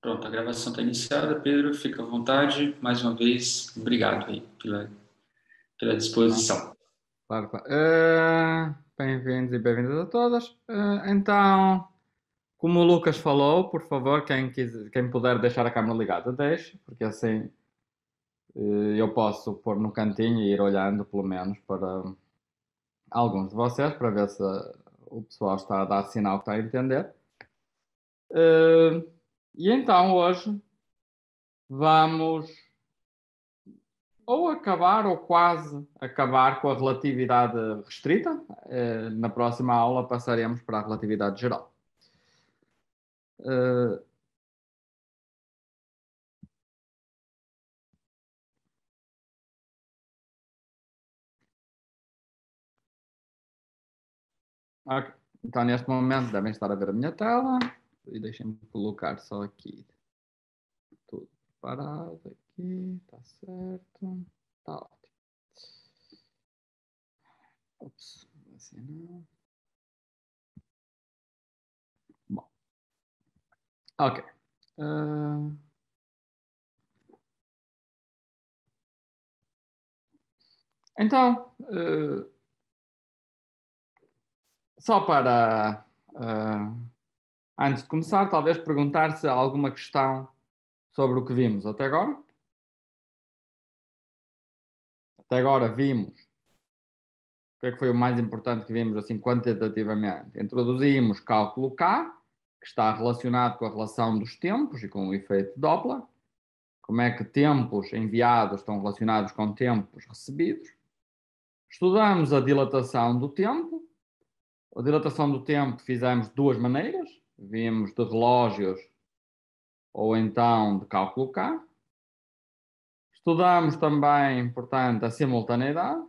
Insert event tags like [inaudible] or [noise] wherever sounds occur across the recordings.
Pronto, a gravação está iniciada. Pedro, fica à vontade. Mais uma vez, obrigado aí pela, pela disposição. Claro, claro. Uh, bem-vindos e bem-vindas a todas. Uh, então, como o Lucas falou, por favor, quem, quiser, quem puder deixar a câmera ligada, deixe, porque assim uh, eu posso pôr no cantinho e ir olhando, pelo menos, para alguns de vocês, para ver se o pessoal está a dar sinal que está a entender. Uh, e então hoje vamos ou acabar ou quase acabar com a relatividade restrita. Eh, na próxima aula passaremos para a relatividade geral. Eh, okay. Então, neste momento, devem estar a ver a minha tela. E deixa-me colocar só aqui. Tudo parado aqui, tá certo. Tá ótimo. Ops, assim não. Bom. Ok. Uh... Então, uh... só para. Uh Antes de começar, talvez perguntar se há alguma questão sobre o que vimos até agora. Até agora vimos o que é que foi o mais importante que vimos assim quantitativamente? Introduzimos cálculo K, que está relacionado com a relação dos tempos e com o efeito Doppler. Como é que tempos enviados estão relacionados com tempos recebidos? Estudamos a dilatação do tempo. A dilatação do tempo fizemos de duas maneiras vimos de relógios ou então de cálculo K. Estudamos também, portanto, a simultaneidade.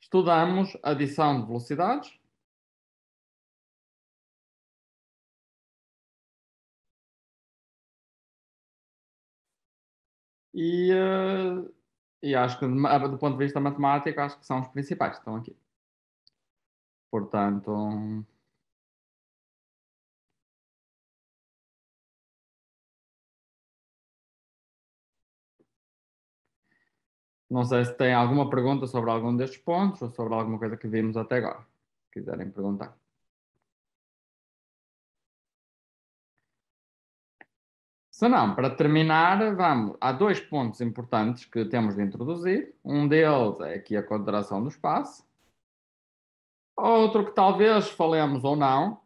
Estudamos adição de velocidades. E, eh, e acho que, do ponto de vista matemático, acho que são os principais que estão aqui. Portanto, Não sei se tem alguma pergunta sobre algum destes pontos ou sobre alguma coisa que vimos até agora, se quiserem perguntar. Se não, para terminar, vamos. Há dois pontos importantes que temos de introduzir. Um deles é aqui a contração do espaço. Outro que talvez falemos ou não,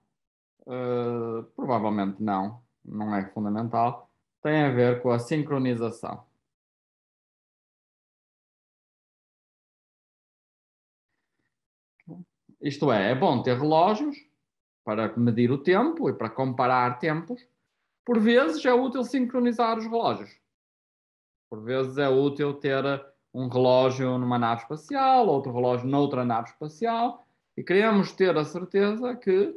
uh, provavelmente não, não é fundamental, tem a ver com a sincronização. Isto é, é bom ter relógios para medir o tempo e para comparar tempos. Por vezes é útil sincronizar os relógios. Por vezes é útil ter um relógio numa nave espacial, outro relógio noutra nave espacial e queremos ter a certeza que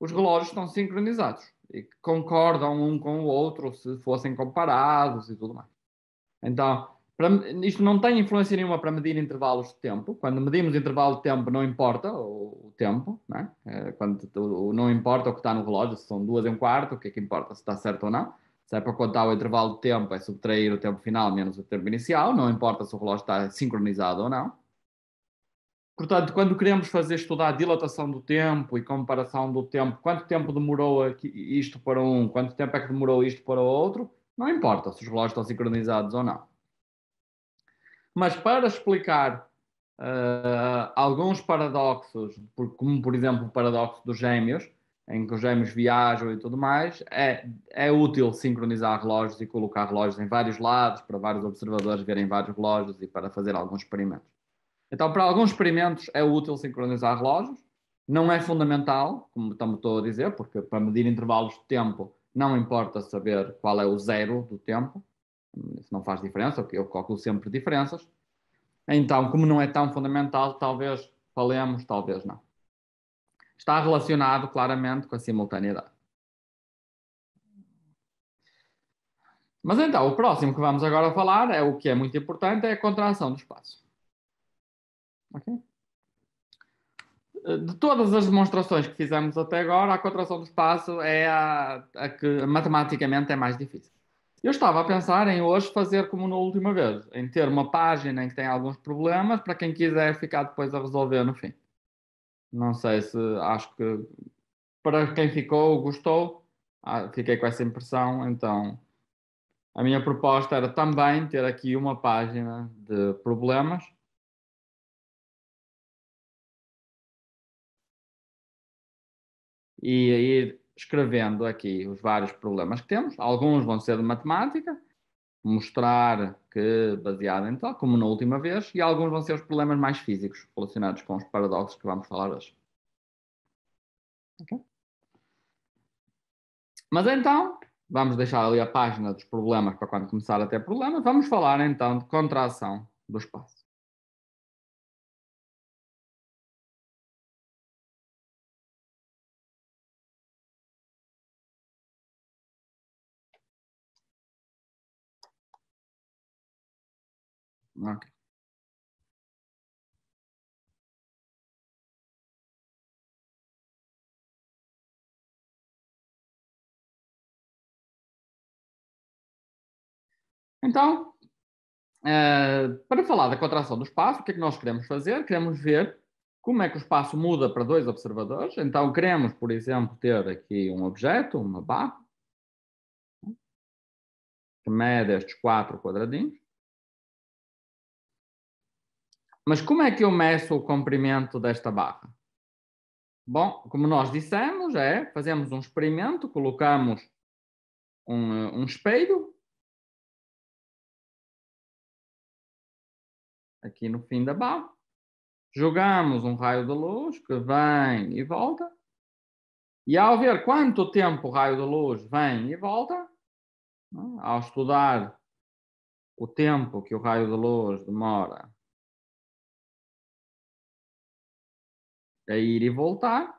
os relógios estão sincronizados e que concordam um com o outro se fossem comparados e tudo mais. Então, para, isto não tem influência nenhuma para medir intervalos de tempo. Quando medimos intervalo de tempo, não importa o, o tempo, né? é, quando o, não importa o que está no relógio, se são duas e um quarto, o que é que importa se está certo ou não. Se é para contar o intervalo de tempo, é subtrair o tempo final menos o tempo inicial, não importa se o relógio está sincronizado ou não. Portanto, quando queremos fazer estudar a dilatação do tempo e comparação do tempo, quanto tempo demorou isto para um, quanto tempo é que demorou isto para o outro, não importa se os relógios estão sincronizados ou não. Mas para explicar uh, alguns paradoxos, como por exemplo o paradoxo dos gêmeos, em que os gêmeos viajam e tudo mais, é, é útil sincronizar relógios e colocar relógios em vários lados para vários observadores verem vários relógios e para fazer alguns experimentos. Então, para alguns experimentos é útil sincronizar relógios, não é fundamental, como estamos estou a dizer, porque para medir intervalos de tempo não importa saber qual é o zero do tempo, isso não faz diferença, porque eu calculo sempre diferenças. Então, como não é tão fundamental, talvez falemos, talvez não. Está relacionado claramente com a simultaneidade. Mas então, o próximo que vamos agora falar é o que é muito importante, é a contração do espaço. Okay? Eh, de todas as demonstrações que fizemos até agora, a contração do espaço é a, a que matematicamente é mais difícil. Eu estava a pensar em hoje fazer como na última vez, em ter uma página em que tem alguns problemas para quem quiser ficar depois a resolver no fim. Não sei se acho que para quem ficou, gostou, ah, fiquei com essa impressão, então a minha proposta era também ter aqui uma página de problemas e a ir escrevendo aqui os vários problemas que temos. Alguns vão ser de matemática, mostrar que baseado em tal, como na última vez, e alguns vão ser os problemas mais físicos relacionados com os paradoxos que vamos falar hoje. Okay? Mas então, vamos deixar ali a página dos problemas para quando começar a ter problemas, vamos falar então de contração do espaço. Okay. Então, eh, para falar da contração do espaço, o que é que nós queremos fazer? Queremos ver como é que o espaço muda para dois observadores. Então, queremos, por exemplo, ter aqui um objeto, uma barra, que mede estes quatro quadradinhos. Mas como é que eu meço o comprimento desta barra? Bom, como nós dissemos, é fazemos um experimento, colocamos um, um espelho aqui no fim da barra, jogamos um raio de luz que vem e volta, e ao ver quanto tempo o raio de luz vem e volta, é? ao estudar o tempo que o raio de luz demora a é ir e voltar,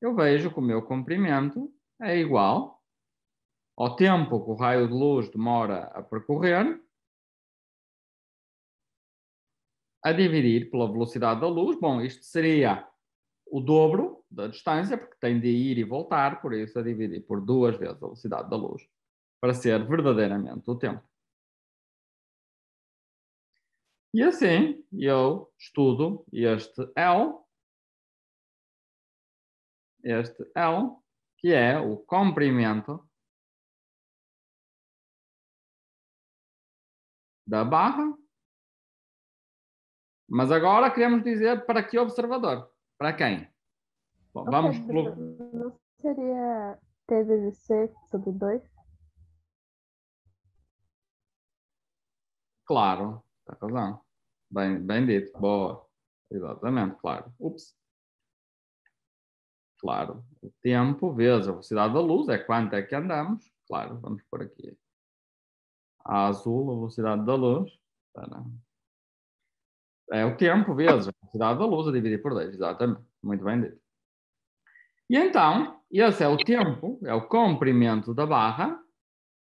eu vejo que o meu comprimento é igual ao tempo que o raio de luz demora a percorrer a dividir pela velocidade da luz. Bom, isto seria o dobro da distância, porque tem de ir e voltar, por isso a dividir por duas vezes a velocidade da luz, para ser verdadeiramente o tempo. E assim eu estudo este L este L, que é o comprimento da barra. Mas agora queremos dizer para que observador? Para quem? Bom, Não vamos... Então, não seria TVC sobre 2? Claro, está razão. Bem, bem dito, boa. Exatamente, claro. Ups claro, o tempo vezes a velocidade da luz, é quanto é que andamos, claro, vamos por aqui. A azul, a velocidade da luz, tá, né? é o tempo vezes a velocidade da luz a dividir por 10, exatamente, muito bem dito. E então, esse é o tempo, é o comprimento da barra,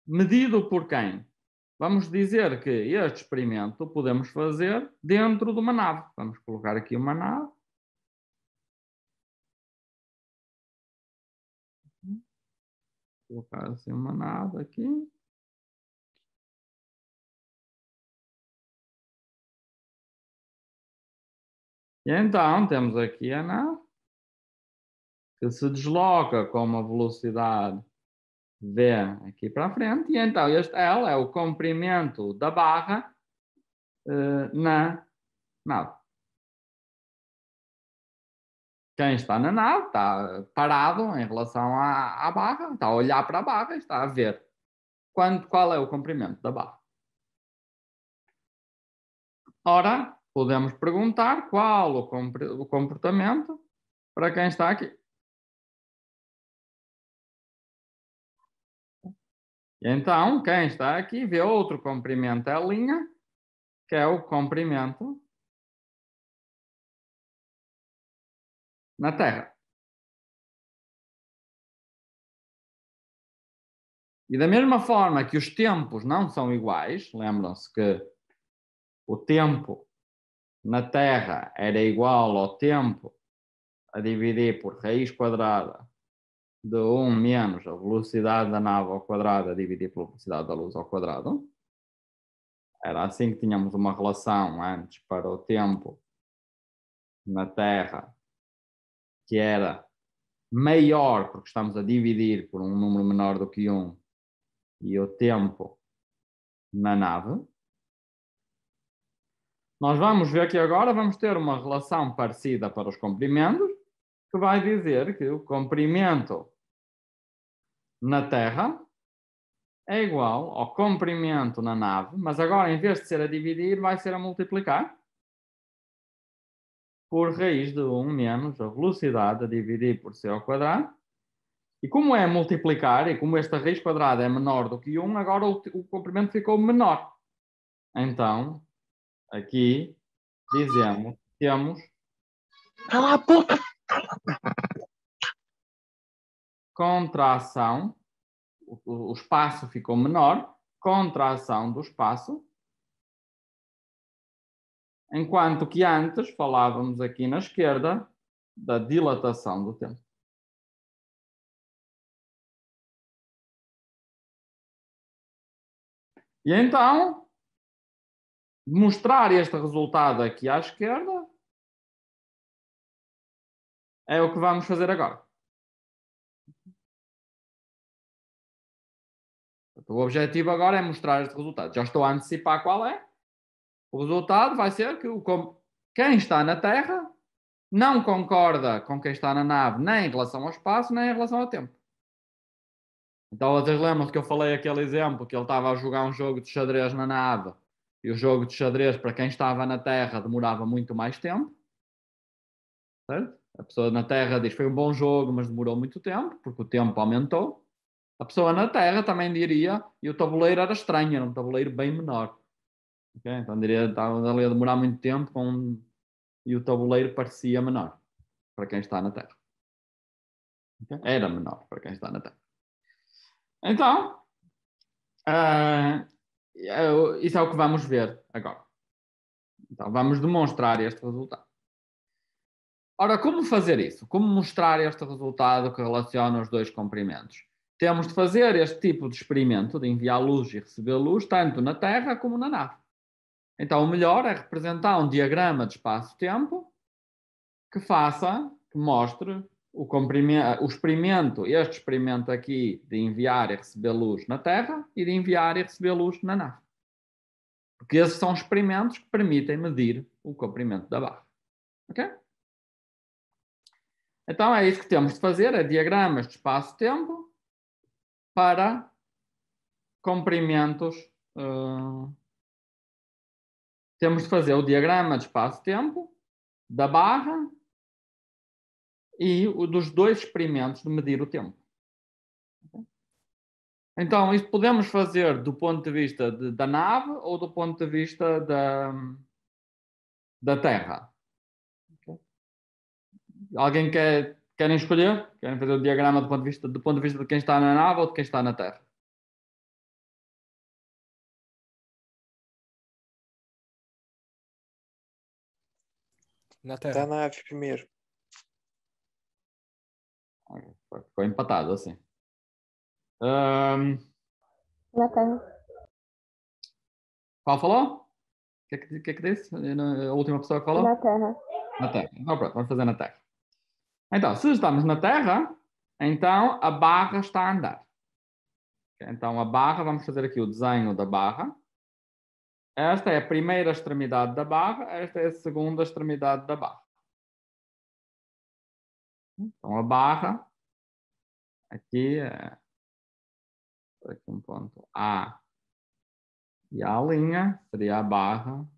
medido por quem? Vamos dizer que este experimento podemos fazer dentro de uma nave. Vamos colocar aqui uma nave colocar assim uma nada aqui. E então temos aqui a né? nave que se desloca com uma velocidade V aqui para frente. E então este L é o comprimento da barra eh, na nave quem está na nave está parado em relação à, à barra, está a olhar para a barra e está a ver quando, qual é o comprimento da barra. Ora, podemos perguntar qual o comportamento para quem está aqui. Então, quem está aqui vê outro comprimento é a linha, que é o comprimento na Terra. E da mesma forma que os tempos não são iguais, lembram-se que o tempo na Terra era igual ao tempo a dividir por raiz quadrada de 1 menos a velocidade da nave ao quadrado a dividir pela velocidade da luz ao quadrado. Era assim que tínhamos uma relação antes para o tempo na Terra que era maior, porque estamos a dividir por um número menor do que 1, e o tempo na nave, nós vamos ver que agora vamos ter uma relação parecida para os comprimentos, que vai dizer que o comprimento na Terra é igual ao comprimento na nave, mas agora em vez de ser a dividir, vai ser a multiplicar por raiz de 1 menos a velocidade a dividir por c ao quadrado. E como é multiplicar, e como esta raiz quadrada é menor do que 1, agora o, o comprimento ficou menor. Então, aqui dizemos temos... Cala a puta! Contração, o, o espaço ficou menor, contração do espaço Enquanto que antes falávamos aqui na esquerda da dilatação do tempo. E então, mostrar este resultado aqui à esquerda é o que vamos fazer agora. O objetivo agora é mostrar este resultado. Já estou a antecipar qual é? o resultado vai ser que o, quem está na Terra não concorda com quem está na nave, nem em relação ao espaço, nem em relação ao tempo. Então, vocês lembram que eu falei aquele exemplo que ele estava a jogar um jogo de xadrez na nave e o jogo de xadrez, para quem estava na Terra, demorava muito mais tempo. Certo? A pessoa na Terra diz foi um bom jogo, mas demorou muito tempo, porque o tempo aumentou. A pessoa na Terra também diria e o tabuleiro era estranho, era um tabuleiro bem menor. Okay? Então diria estava ali a demorar muito tempo com... e o tabuleiro parecia menor para quem está na Terra. Okay? Era menor para quem está na Terra. Então, uh, isso é o que vamos ver agora. Então, vamos demonstrar este resultado. Ora, como fazer isso? Como mostrar este resultado que relaciona os dois comprimentos? Temos de fazer este tipo de experimento de enviar luz e receber luz, tanto na Terra como na nave. Então, o melhor é representar um diagrama de espaço-tempo que faça, que mostre o, o experimento, este experimento aqui de enviar e receber luz na Terra e de enviar e receber luz na nave. Porque esses são experimentos que permitem medir o comprimento da barra. Ok? Então é isso que temos de fazer, é diagramas de espaço-tempo para comprimentos uh, temos de fazer o diagrama de espaço-tempo da barra e o dos dois experimentos de medir o tempo. Então, isso podemos fazer do ponto de vista de, da nave ou do ponto de vista da, da Terra. Alguém quer, querem escolher? Querem fazer o diagrama do ponto, de vista, do ponto de vista de quem está na nave ou de quem está na Terra? Na tá Terra. Da nave primeiro. Ficou empatado, assim. Um... Na Terra. Qual falou? O é que, que, que, é que disse? A última pessoa que falou? Na Terra. Na Terra. Então pronto, vamos fazer na Terra. Então, se estamos na Terra, então a barra está a andar. Então a barra, vamos fazer aqui o desenho da barra. Esta é a primeira extremidade da barra, esta é a segunda extremidade da barra. Então, a barra, aqui é aqui um ponto A e a linha seria a barra.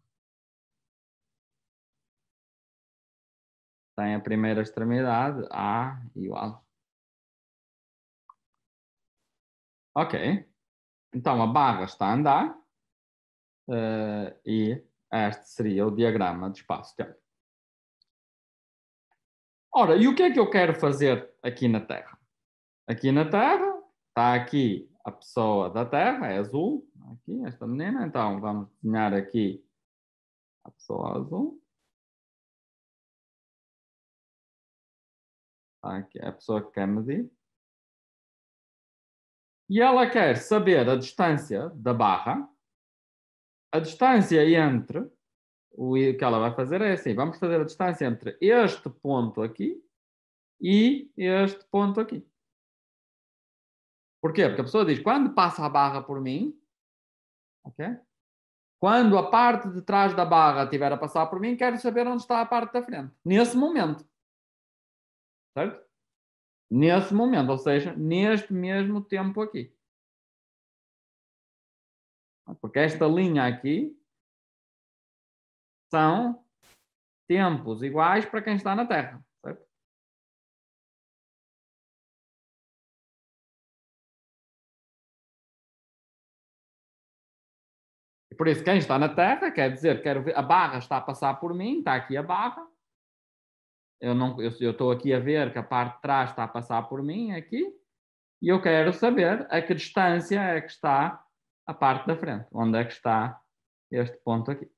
Tem a primeira extremidade, A e o A. Ok. Então, a barra está a andar uh, e este seria o diagrama de espaço-tempo. Ora, e o que é que eu quero fazer aqui na Terra? Aqui na Terra, está aqui a pessoa da Terra, é azul, aqui, esta menina. Então, vamos desenhar aqui a pessoa azul. Está aqui a pessoa que quer medir. E ela quer saber a distância da barra a distância entre o que ela vai fazer é assim: vamos fazer a distância entre este ponto aqui e este ponto aqui. Porquê? Porque a pessoa diz: quando passa a barra por mim, Quando a parte de trás da barra estiver a passar por mim, quero saber onde está a parte da frente. Nesse momento. Certo? Nesse momento, ou seja, neste mesmo tempo aqui. Porque esta linha aqui são tempos iguais para quem está na Terra. Certo? E por isso, quem está na Terra quer dizer, quero ver, a barra está a passar por mim, está aqui a barra. Eu não, eu estou aqui a ver que a parte de trás está a passar por mim aqui, e eu quero saber a que distância é que está a parte da frente. Onde é que está este ponto aqui?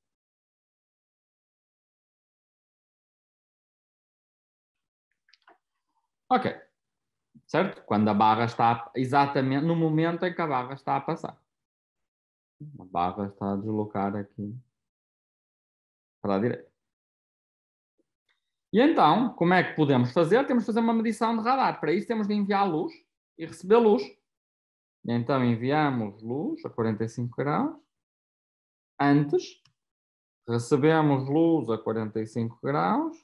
Ok. Certo? Quando a barra está exatamente no momento em que a barra está a passar. A barra está a deslocar aqui para a direita. E então, como é que podemos fazer? Temos de fazer uma medição de radar. Para isso, temos de enviar luz e receber luz então enviamos luz a 45 graus. Antes, recebemos luz a 45 graus.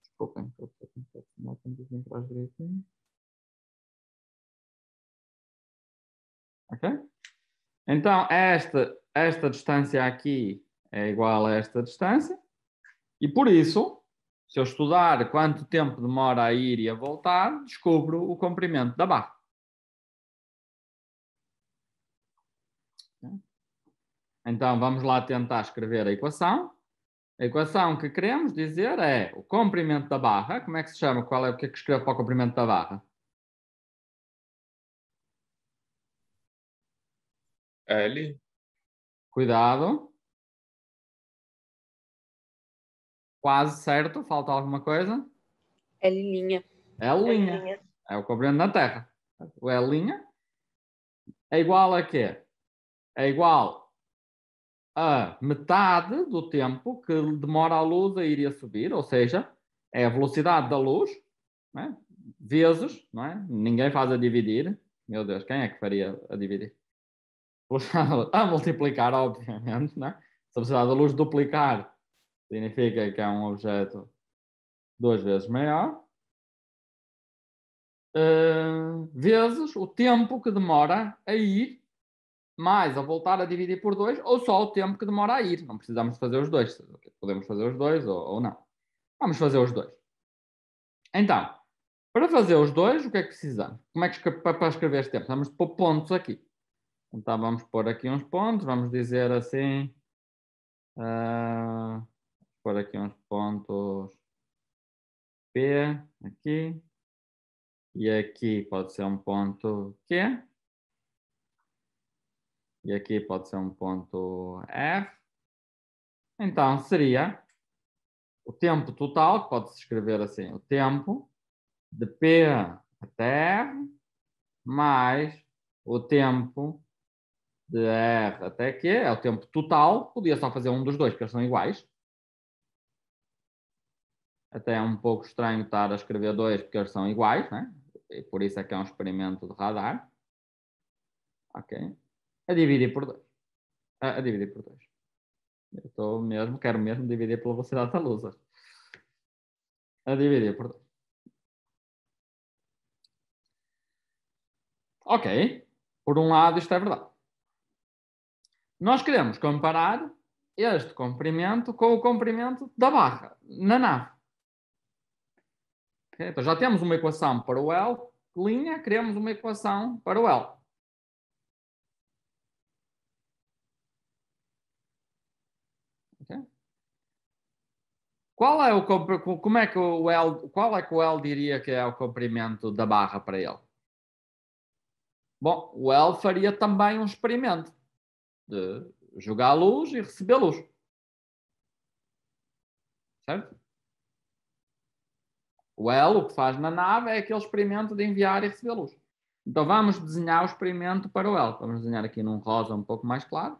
Desculpem, estou a tomar tantos direitinho. Ok? Então, esta, esta distância aqui é igual a esta distância. E por isso, se eu estudar quanto tempo demora a ir e a voltar, descubro o comprimento da barra. Então vamos lá tentar escrever a equação. A equação que queremos dizer é o comprimento da barra. Como é que se chama? Qual é o que é que escrevo para o comprimento da barra? L. Cuidado. quase certo, falta alguma coisa? É linha. É, é linha. É, o cobrindo na Terra. O é linha é igual a quê? É igual a metade do tempo que demora a luz a ir a subir, ou seja, é a velocidade da luz, é? vezes, não é? ninguém faz a dividir. Meu Deus, quem é que faria a dividir? [laughs] A multiplicar, obviamente, não é? se a velocidade da luz duplicar Significa que é um objeto duas vezes maior, uh, vezes o tempo que demora a ir, mais a voltar a dividir por dois, ou só o tempo que demora a ir. Não precisamos fazer os dois. Podemos fazer os dois ou, ou não. Vamos fazer os dois. Então, para fazer os dois, o que é que precisamos? Como é que para escrever este tempo? Vamos pôr pontos aqui. Então vamos pôr aqui uns pontos, vamos dizer assim. Uh, pôr aqui uns pontos P, aqui, e aqui pode ser um ponto Q, e aqui pode ser um ponto F. Então, seria o tempo total, que pode-se escrever assim, o tempo de P até R, mais o tempo de R até Q, é o tempo total, podia só fazer um dos dois, porque eles são iguais, até é um pouco estranho estar a escrever dois porque eles são iguais, né? E por isso é que é um experimento de radar. Ok? A dividir por 2. A, a, dividir por 2. Eu estou mesmo, quero mesmo dividir pela velocidade da luz. A dividir por 2. Ok. Por um lado, isto é verdade. Nós queremos comparar este comprimento com o comprimento da barra na nave. Okay? Então, já temos uma equação para o L, linha, criamos uma equação para o L. Qual é o como é que o L, qual é que o L diria que é o comprimento da barra para ele? Bom, o L faria também um experimento de jogar luz e receber luz. Certo? O L, o que faz na nave, é aquele experimento de enviar e receber luz. Então vamos desenhar o experimento para o L. Vamos desenhar aqui num rosa um pouco mais claro.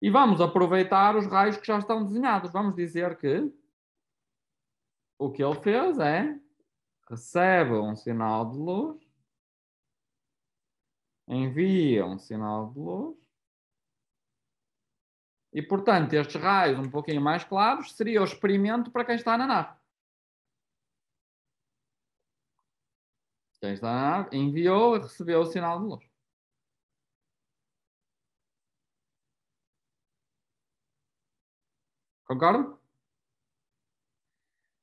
E vamos aproveitar os raios que já estão desenhados. Vamos dizer que o que ele fez é recebe um sinal de luz, envia um sinal de luz, e portanto estes raios um pouquinho mais claros seria o experimento para quem está na nave. Tens lá na nave, enviou e recebeu o sinal de luz. Concordo?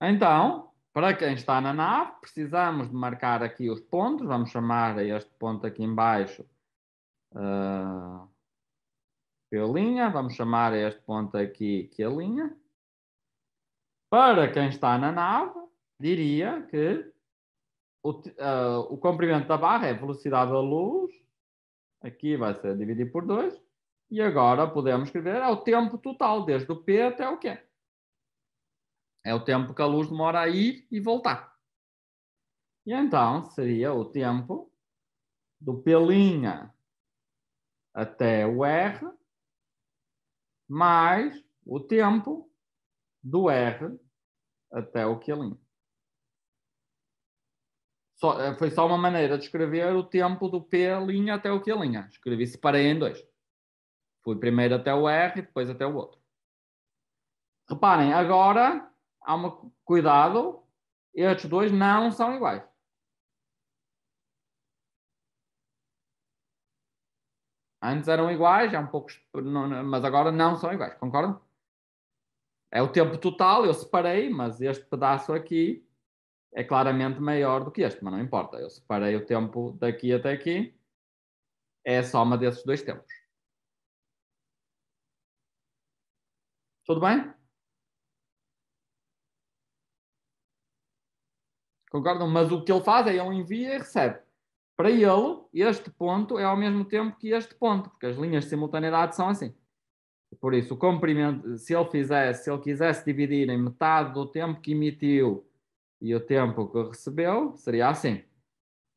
Então, para quem está na nave, precisamos de marcar aqui os pontos. Vamos chamar este ponto aqui embaixo uh, linha. Vamos chamar este ponto aqui que é linha. Para quem está na nave, diria que o, uh, eh, o comprimento da barra é velocidade da luz, aqui vai ser dividido por 2, e agora podemos escrever é o tempo total, desde o P até o Q. É o tempo que a luz demora a ir e voltar. E então seria o tempo do P' até o R, mais o tempo do R até o Q'. Só, eh, foi só uma maneira de escrever o tempo do P linha até o Q linha. Escrevi, separei em dois. Fui primeiro até o R, depois até o outro. Reparem, agora há um cuidado, estes dois não são iguais. Antes eram iguais, é um pouco, mas agora não são iguais, concordam? É o tempo total, eu separei, mas este pedaço aqui é claramente maior do que este, mas não importa. Eu separei o tempo daqui até aqui, é a soma desses dois tempos. Tudo bem? Concordam? Mas o que ele faz é ele envia e recebe. Para ele, este ponto é ao mesmo tempo que este ponto, porque as linhas de simultaneidade são assim. Por isso, o comprimento, se ele fizesse, se ele quisesse dividir em metade do tempo que emitiu e o tempo que recebeu seria assim.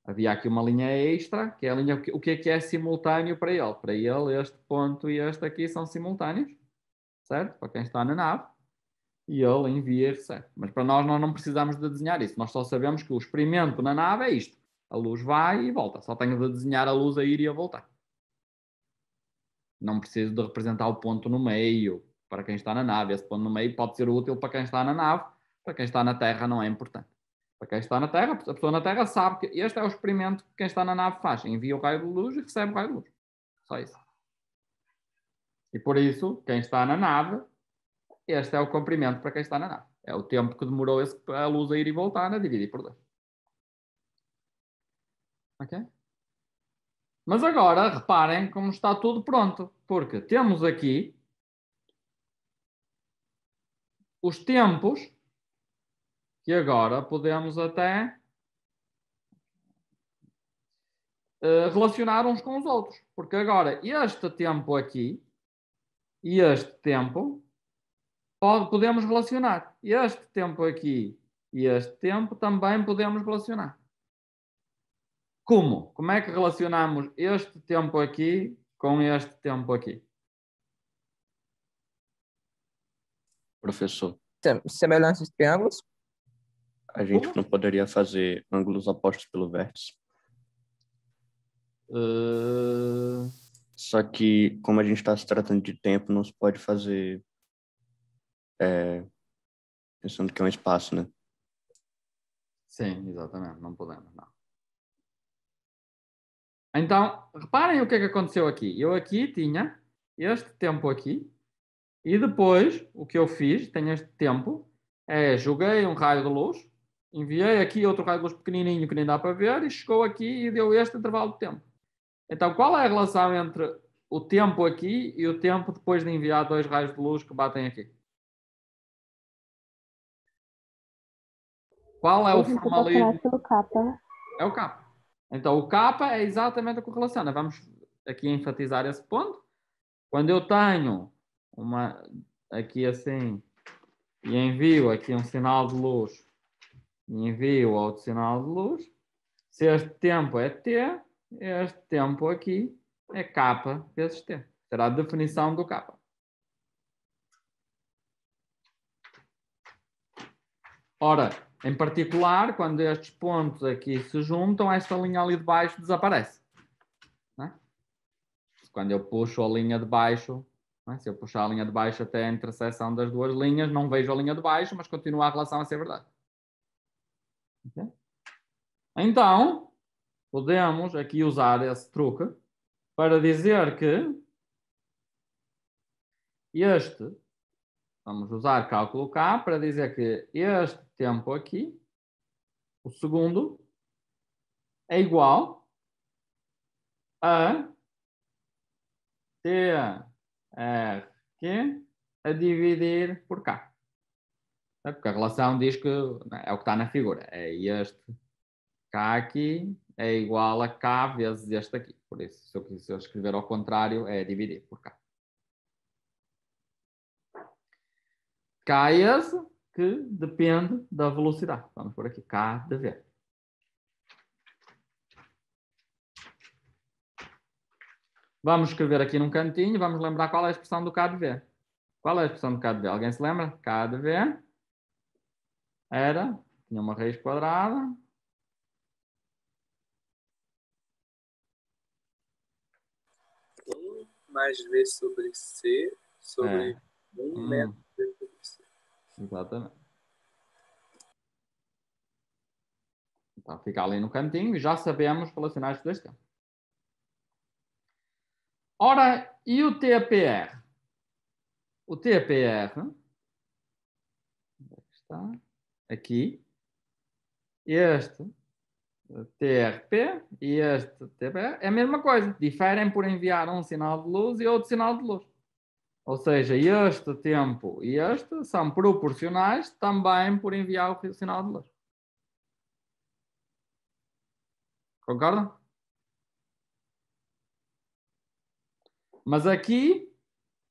Havia aqui uma linha extra, que é a linha. O que é que é simultâneo para ele? Para ele, este ponto e este aqui são simultâneos, certo? Para quem está na nave. E ele envia e recebe. Mas para nós, nós não precisamos de desenhar isso. Nós só sabemos que o experimento na nave é isto. A luz vai e volta. Só tenho de desenhar a luz a ir e a voltar. Não preciso de representar o ponto no meio para quem está na nave. Esse ponto no meio pode ser útil para quem está na nave, para quem está na Terra não é importante. Para quem está na Terra, a pessoa na Terra sabe que este é o experimento que quem está na nave faz. Envia o raio de luz e recebe o raio de luz. Só isso. E por isso, quem está na nave, este é o comprimento para quem está na nave. É o tempo que demorou esse, a luz a ir e voltar, a né, dividir por dois. Ok? Mas agora, reparem como está tudo pronto. Porque temos aqui os tempos que agora podemos até eh, relacionar uns com os outros. Porque agora este tempo aqui e este tempo podemos relacionar. Este tempo aqui e este tempo também podemos relacionar. Como? Como é que relacionamos este tempo aqui com este tempo aqui? Professor. Semelhanças triângulos? A gente Como? não poderia fazer ângulos opostos pelo vértice. Uh... Só que, como a gente está se tratando de tempo, não se pode fazer. É... Pensando que é um espaço, né? Sim, exatamente. Não podemos, não. Então, reparem o que é que aconteceu aqui. Eu aqui tinha este tempo aqui, e depois o que eu fiz, tenho este tempo, é joguei um raio de luz Enviei aqui outro raio de luz pequenininho que nem dá para ver e chegou aqui e deu este intervalo de tempo. Então, qual é a relação entre o tempo aqui e o tempo depois de enviar dois raios de luz que batem aqui? Qual é o formalismo? É o capa. Então, o capa é exatamente a correlação. vamos aqui enfatizar esse ponto. Quando eu tenho uma aqui assim e envio aqui um sinal de luz envio o outro sinal de luz. Se este tempo é T, este tempo aqui é K vezes T. Será a definição do K. Ora, em particular, quando estes pontos aqui se juntam, esta linha ali de baixo desaparece. É? Quando eu puxo a linha de baixo, é? se eu puxar a linha de baixo até a intersecção das duas linhas, não vejo a linha de baixo, mas continua a relação a ser verdade. Okay? Então, podemos aqui usar esse truque para dizer que este, vamos usar cálculo K para dizer que este tempo aqui, o segundo, é igual a TRQ a dividir por K. É? Porque a relação diz que né, é o que está na figura. É este K aqui é igual a K vezes este aqui. Por isso, se eu quiser escrever ao contrário, é dividir por K. K é esse que depende da velocidade. Vamos por aqui, K de V. Vamos escrever aqui num cantinho, vamos lembrar qual é a expressão do K de V. Qual é a expressão do K de V? Alguém se lembra? K de V era, tinha uma raiz quadrada. Um mais V sobre C sobre é. um menos V sobre C. Exatamente. Então, fica ali no cantinho e já sabemos relacionar estes dois campos. Ora, e o TAPR? O TAPR... Onde é que está? aqui, este TRP e este TP é a mesma coisa, diferem por enviar um sinal de luz e outro sinal de luz. Ou seja, este tempo e este são proporcionais também por enviar o sinal de luz. Concordam? Mas aqui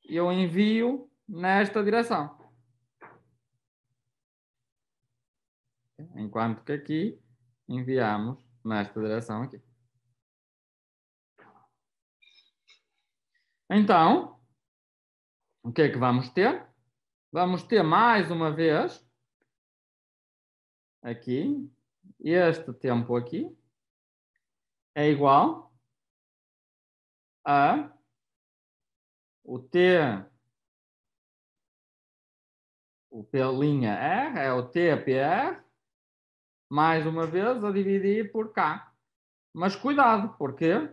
eu envio nesta direção. enquanto que aqui enviamos nesta direção aqui. Então, o que é que vamos ter? Vamos ter mais uma vez aqui, este tempo aqui é igual a o T, o P' R é o TPR mais uma vez, a dividir por cá. Mas cuidado, porquê?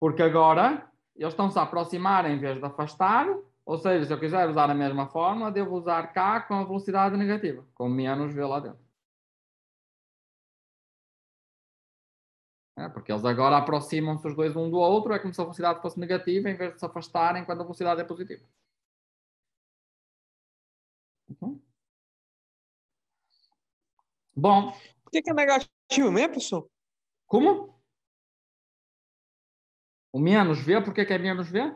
Porque agora eles estão-se a aproximar em vez de afastar, ou seja, se eu quiser usar a mesma fórmula, devo usar K com a velocidade negativa, com menos V lá dentro. É, porque eles agora aproximam-se os dois um do outro, é como se a velocidade fosse negativa em vez de se afastarem quando a velocidade é positiva. Uhum. Bom. Por que, que é negativo mesmo, pessoal? Como? O menos V, por que, que é menos V?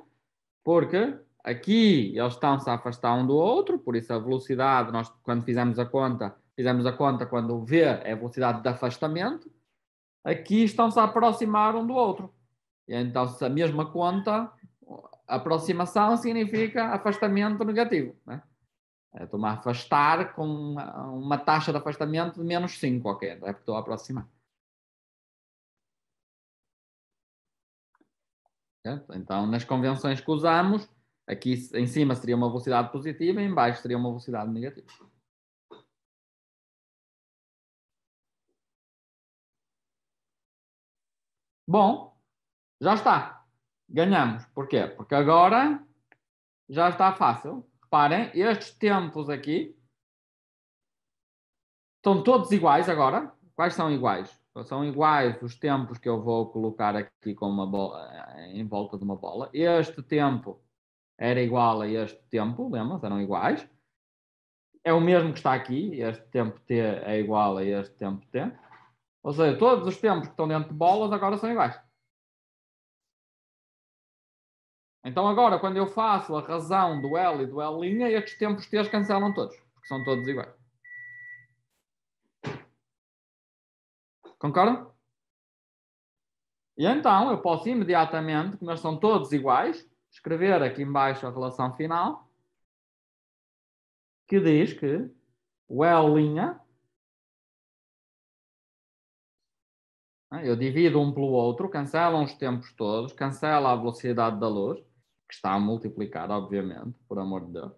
Porque aqui eles estão-se a afastar um do outro, por isso a velocidade, nós quando fizemos a conta, fizemos a conta quando o V é a velocidade de afastamento, aqui estão-se a aproximar um do outro. E então, se a mesma conta, aproximação significa afastamento negativo. Né? Estou-me é, a afastar com uma taxa de afastamento de menos 5 qualquer, é porque estou a aproximar. Então, nas convenções que usamos, aqui em cima seria uma velocidade positiva e em baixo seria uma velocidade negativa. Bom, já está. Ganhamos. Porquê? Porque agora já está fácil. Parem, estes tempos aqui estão todos iguais agora. Quais são iguais? São iguais os tempos que eu vou colocar aqui com uma bola, eh, em volta de uma bola. Este tempo era igual a este tempo, lembram? Eram iguais. É o mesmo que está aqui. Este tempo t é igual a este tempo t. Ou seja, todos os tempos que estão dentro de bolas agora são iguais. Então agora, quando eu faço a razão do L e do L', estes tempos T's cancelam todos, porque são todos iguais. Concordam? E então eu posso imediatamente, como eles são todos iguais, escrever aqui embaixo a relação final, que diz que o L', né, eu divido um pelo outro, cancelam os tempos todos, cancela a velocidade da luz, que está a multiplicar, obviamente, por amor de Deus.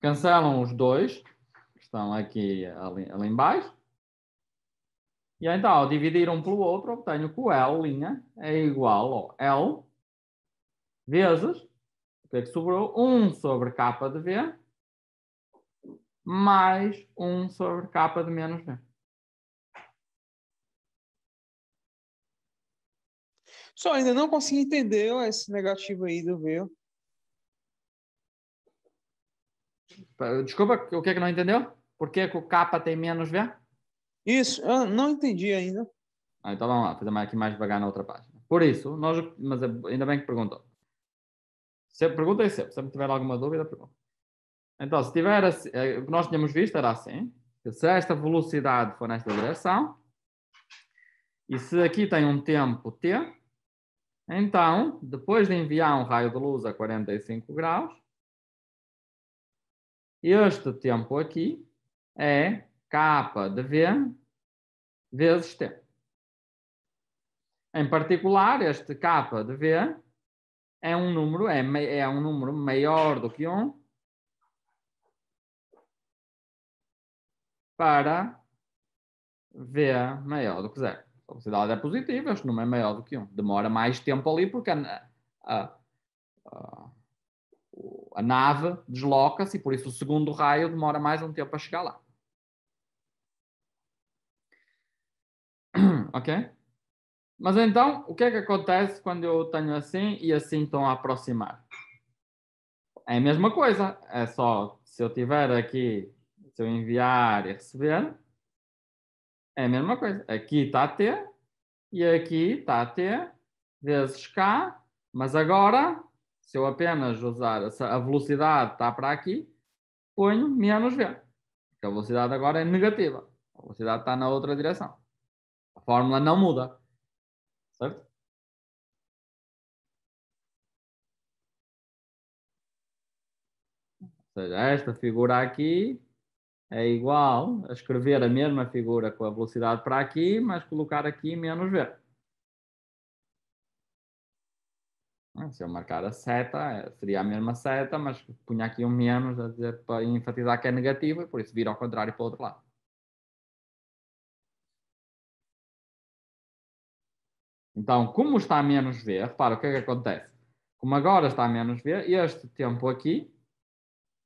Cancelam os dois, que estão aqui ali, ali embaixo. E então, ao dividir um pelo outro, obtenho que o L' linha, é igual ao L vezes, o que é que sobrou? 1 sobre K de V mais 1 sobre K de menos V. Só ainda não consegui entender esse negativo aí do Veio. Desculpa, o que é que não entendeu? Por que, que o capa tem menos V? Isso, eu não entendi ainda. Ah, então vamos lá, fazer aqui mais devagar na outra página. Por isso, nós, mas é, ainda bem que perguntou. Se pergunta é sempre, se tiver alguma dúvida, pergunta. Então, se tiver, assim, o que nós tínhamos visto era assim, se esta velocidade for nesta direção, e se aqui tem um tempo t, então, depois de enviar um raio de luz a 45 graus, este tempo aqui é K de V vezes T. Em particular, este K de V é um número, é, é um número maior do que 1 um para V maior do que zero velocidade é positiva, este número é maior do que um. Demora mais tempo ali porque a, a, a, a nave desloca-se e por isso o segundo raio demora mais um tempo a chegar lá. [clears throat] ok? Mas então, o que é que acontece quando eu tenho assim e assim estão a aproximar? É a mesma coisa, é só se eu tiver aqui, se eu enviar e receber, é a mesma coisa. Aqui está T e aqui está T vezes K, mas agora, se eu apenas usar a velocidade está para aqui, ponho menos V. Porque a velocidade agora é negativa. A velocidade está na outra direção. A fórmula não muda. Certo? Ou seja, esta figura aqui é igual a escrever a mesma figura com a velocidade para aqui, mas colocar aqui menos v. Ah, se eu marcar a seta, é, seria a mesma seta, mas punha aqui um menos a dizer, para enfatizar que é negativo e por isso vira ao contrário para o outro lado. Então, como está a menos V, repara o que é que acontece. Como agora está a menos V, este tempo aqui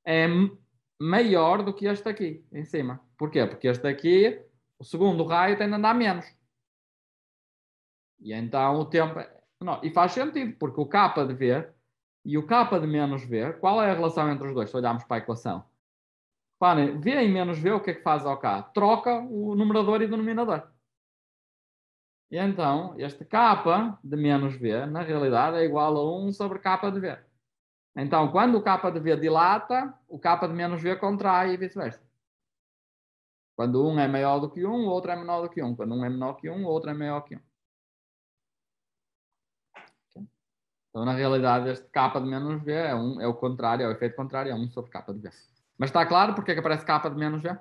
é maior do que este aqui, em cima. Porquê? Porque este aqui, o segundo raio tem de andar menos. E então o tempo... É- Não, e faz sentido, porque o K de V e o K de menos V, qual é a relação entre os dois, se olharmos para a equação? Reparem, V e menos V, o que é que faz ao K? Troca o numerador e o denominador. E então, este K de menos V, na realidade, é igual a 1 sobre K de V. Então, quando o capa de V dilata, o capa de menos V contrai e vice-versa. Quando um é maior do que um, o outro é menor do que um. Quando um é menor que um, o outro é maior que um. Então, na realidade, este capa de menos V é, um, é o contrário, é o efeito contrário, é 1 um sobre capa de V. Mas está claro porque é que aparece capa de menos V?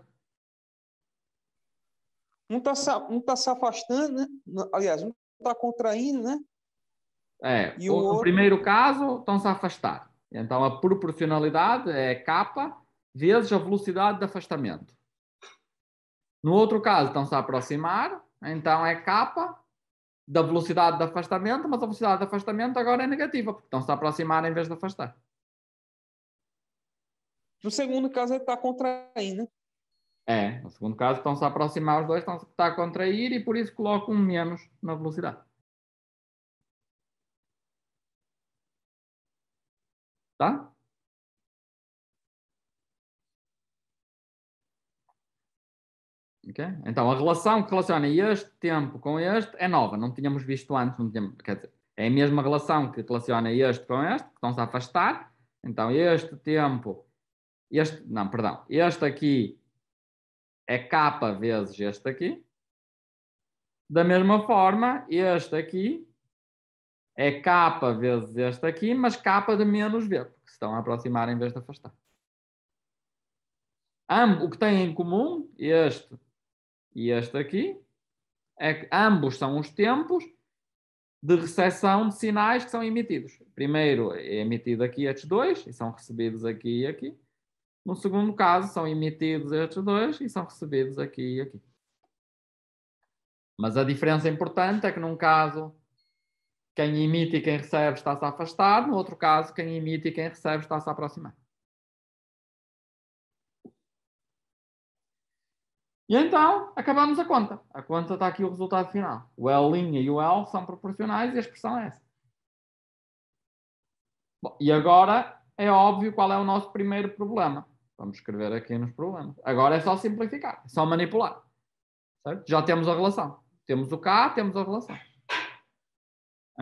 Um está um tá se afastando, né? aliás, um está contraindo, né? É, e o, o outro... no primeiro caso estão-se afastando. Então, a proporcionalidade é K vezes a velocidade de afastamento. No outro caso, estão-se a aproximar, então é K da velocidade de afastamento, mas a velocidade de afastamento agora é negativa, porque estão-se a aproximar em vez de afastar. No segundo caso, é está a contrair, né? É, no segundo caso, estão-se a aproximar os dois, estão-se a contrair e por isso coloco um menos na velocidade. tá? Okay? Então, a relação que relaciona este tempo com este é nova, não tínhamos visto antes, não tínhamos, quer dizer, é a mesma relação que relaciona este com este, que estão-se a afastar, então este tempo, este, não, perdão, este aqui é K vezes este aqui, da mesma forma, este aqui é K vezes este aqui, mas K de menos V, porque se estão a aproximar em vez de afastar. O que têm em comum, este e este aqui, é que ambos são os tempos de recepção de sinais que são emitidos. Primeiro é emitido aqui estes dois, e são recebidos aqui e aqui. No segundo caso, são emitidos estes dois e são recebidos aqui e aqui. Mas a diferença importante é que num caso quem emite e quem recebe está-se a afastar. No outro caso, quem emite e quem recebe está-se a aproximar. E então, acabamos a conta. A conta está aqui o resultado final. O L' e o L são proporcionais e a expressão é essa. Bom, e agora é óbvio qual é o nosso primeiro problema. Vamos escrever aqui nos problemas. Agora é só simplificar, é só manipular. Certo? Já temos a relação. Temos o K, temos a relação.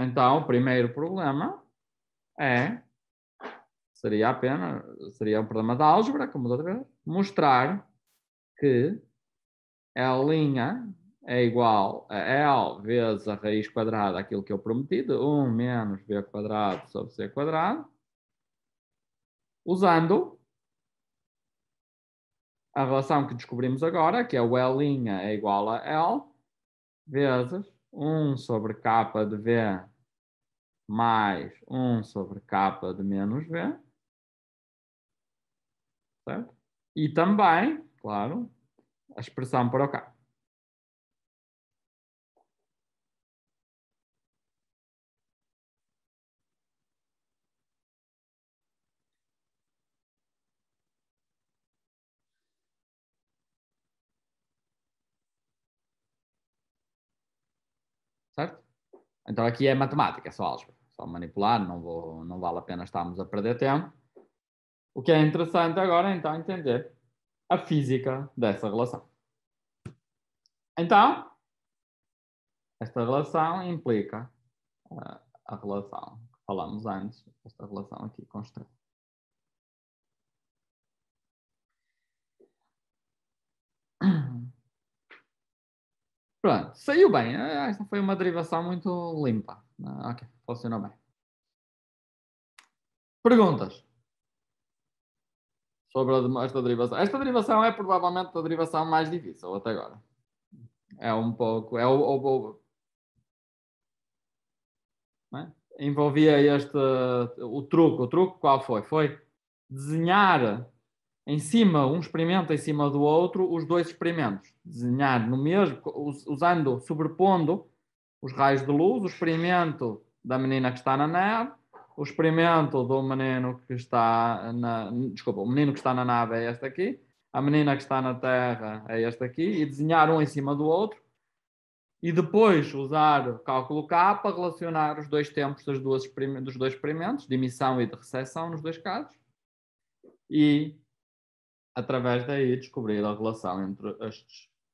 Então, o primeiro problema é, seria apenas seria um problema da álgebra, como outra vez, mostrar que a linha é igual a L vezes a raiz quadrada daquilo que eu prometi, de 1 menos B quadrado sobre C quadrado, usando a relação que descobrimos agora, que é o L' é igual a L vezes 1 sobre k de V mais 1 sobre k de menos V. Certo? E também, claro, a expressão para o k. certo? Então aqui é matemática, é só álgebra, só manipular, não, vou, não vale a pena estarmos a perder tempo. O que é interessante agora então, é então entender a física dessa relação. Então, esta relação implica uh, a relação que falamos antes, esta relação aqui constante. Pronto, saiu bem. Ah, esta foi uma derivação muito limpa. Ah, ok, funcionou bem. Perguntas? Sobre esta derivação. Esta derivação é provavelmente a derivação mais difícil até agora. É um pouco. É o, o, o é? Envolvia este. O truque. O truque qual foi? Foi desenhar em cima, um experimento em cima do outro, os dois experimentos. Desenhar no mesmo, usando, sobrepondo os raios de luz, o experimento da menina que está na nave, o experimento do menino que está na. Desculpa, o menino que está na nave é este aqui, a menina que está na Terra é este aqui, e desenhar um em cima do outro. E depois usar o cálculo K para relacionar os dois tempos dos dois experimentos, de emissão e de recepção, nos dois casos. E Através daí, descobrir a relação entre as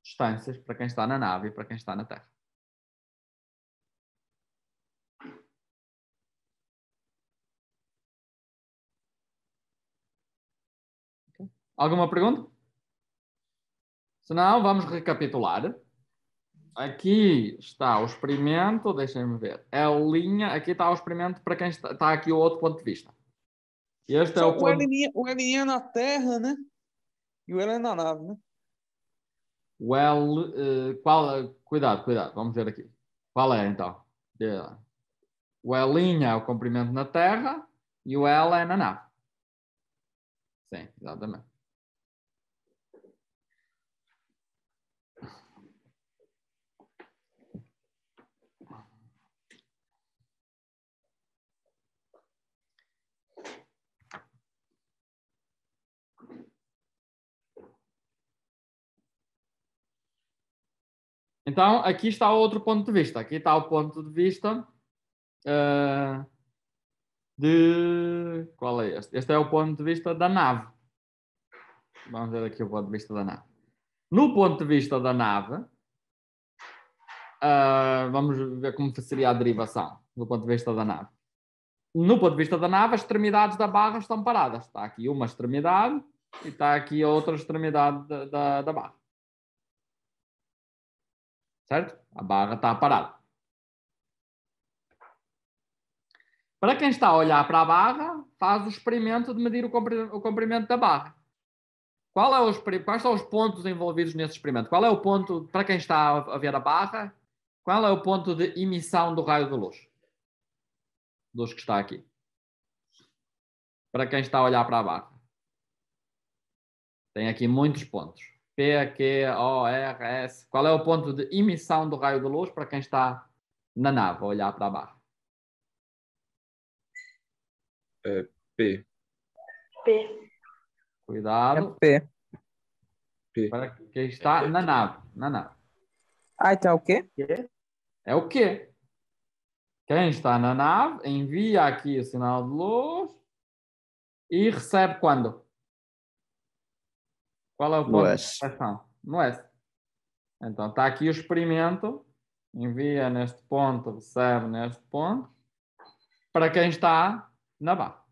distâncias para quem está na nave e para quem está na Terra. Alguma pergunta? Se não, vamos recapitular. Aqui está o experimento, deixem-me ver. É a linha, aqui está o experimento para quem está, está aqui o outro ponto de vista. Este é Só é o, ponto... o, alienígena, o na Terra, né? E o L é na nave, né? O L. Uh, qual, eh, cuidado, cuidado, vamos ver aqui. Qual é então? O L é o comprimento na Terra e o L é na nave. Sim, exatamente. Então, aqui está outro ponto de vista. Aqui está o ponto de vista uh, de. Qual é este? Este é o ponto de vista da nave. Vamos ver aqui o ponto de vista da nave. No ponto de vista da nave, uh, vamos ver como seria a derivação do ponto de vista da nave. No ponto de vista da nave, as extremidades da barra estão paradas. Está aqui uma extremidade e está aqui a outra extremidade da, da, da barra certo? A barra está parada. Para quem está a olhar para a barra, faz o experimento de medir o comprimento da barra. Qual é quais são os pontos envolvidos nesse experimento? Qual é o ponto, para quem está a ver a barra, qual é o ponto de emissão do raio de luz? dos que está aqui. Para quem está a olhar para a barra. Tem aqui muitos pontos. P, Q, O, R, S. Qual é o ponto de emissão do raio de luz para quem está na nave a olhar para a barra? É P. P. Cuidado. É P. P. Para quem está é na nave. Na nave. Ah, então é o quê? É o quê? Quem está na nave envia aqui o sinal de luz e recebe quando? Qual é o ponto de comparação? No S. Então, está aqui o experimento, envia neste ponto, recebe neste ponto, para quem está na barra.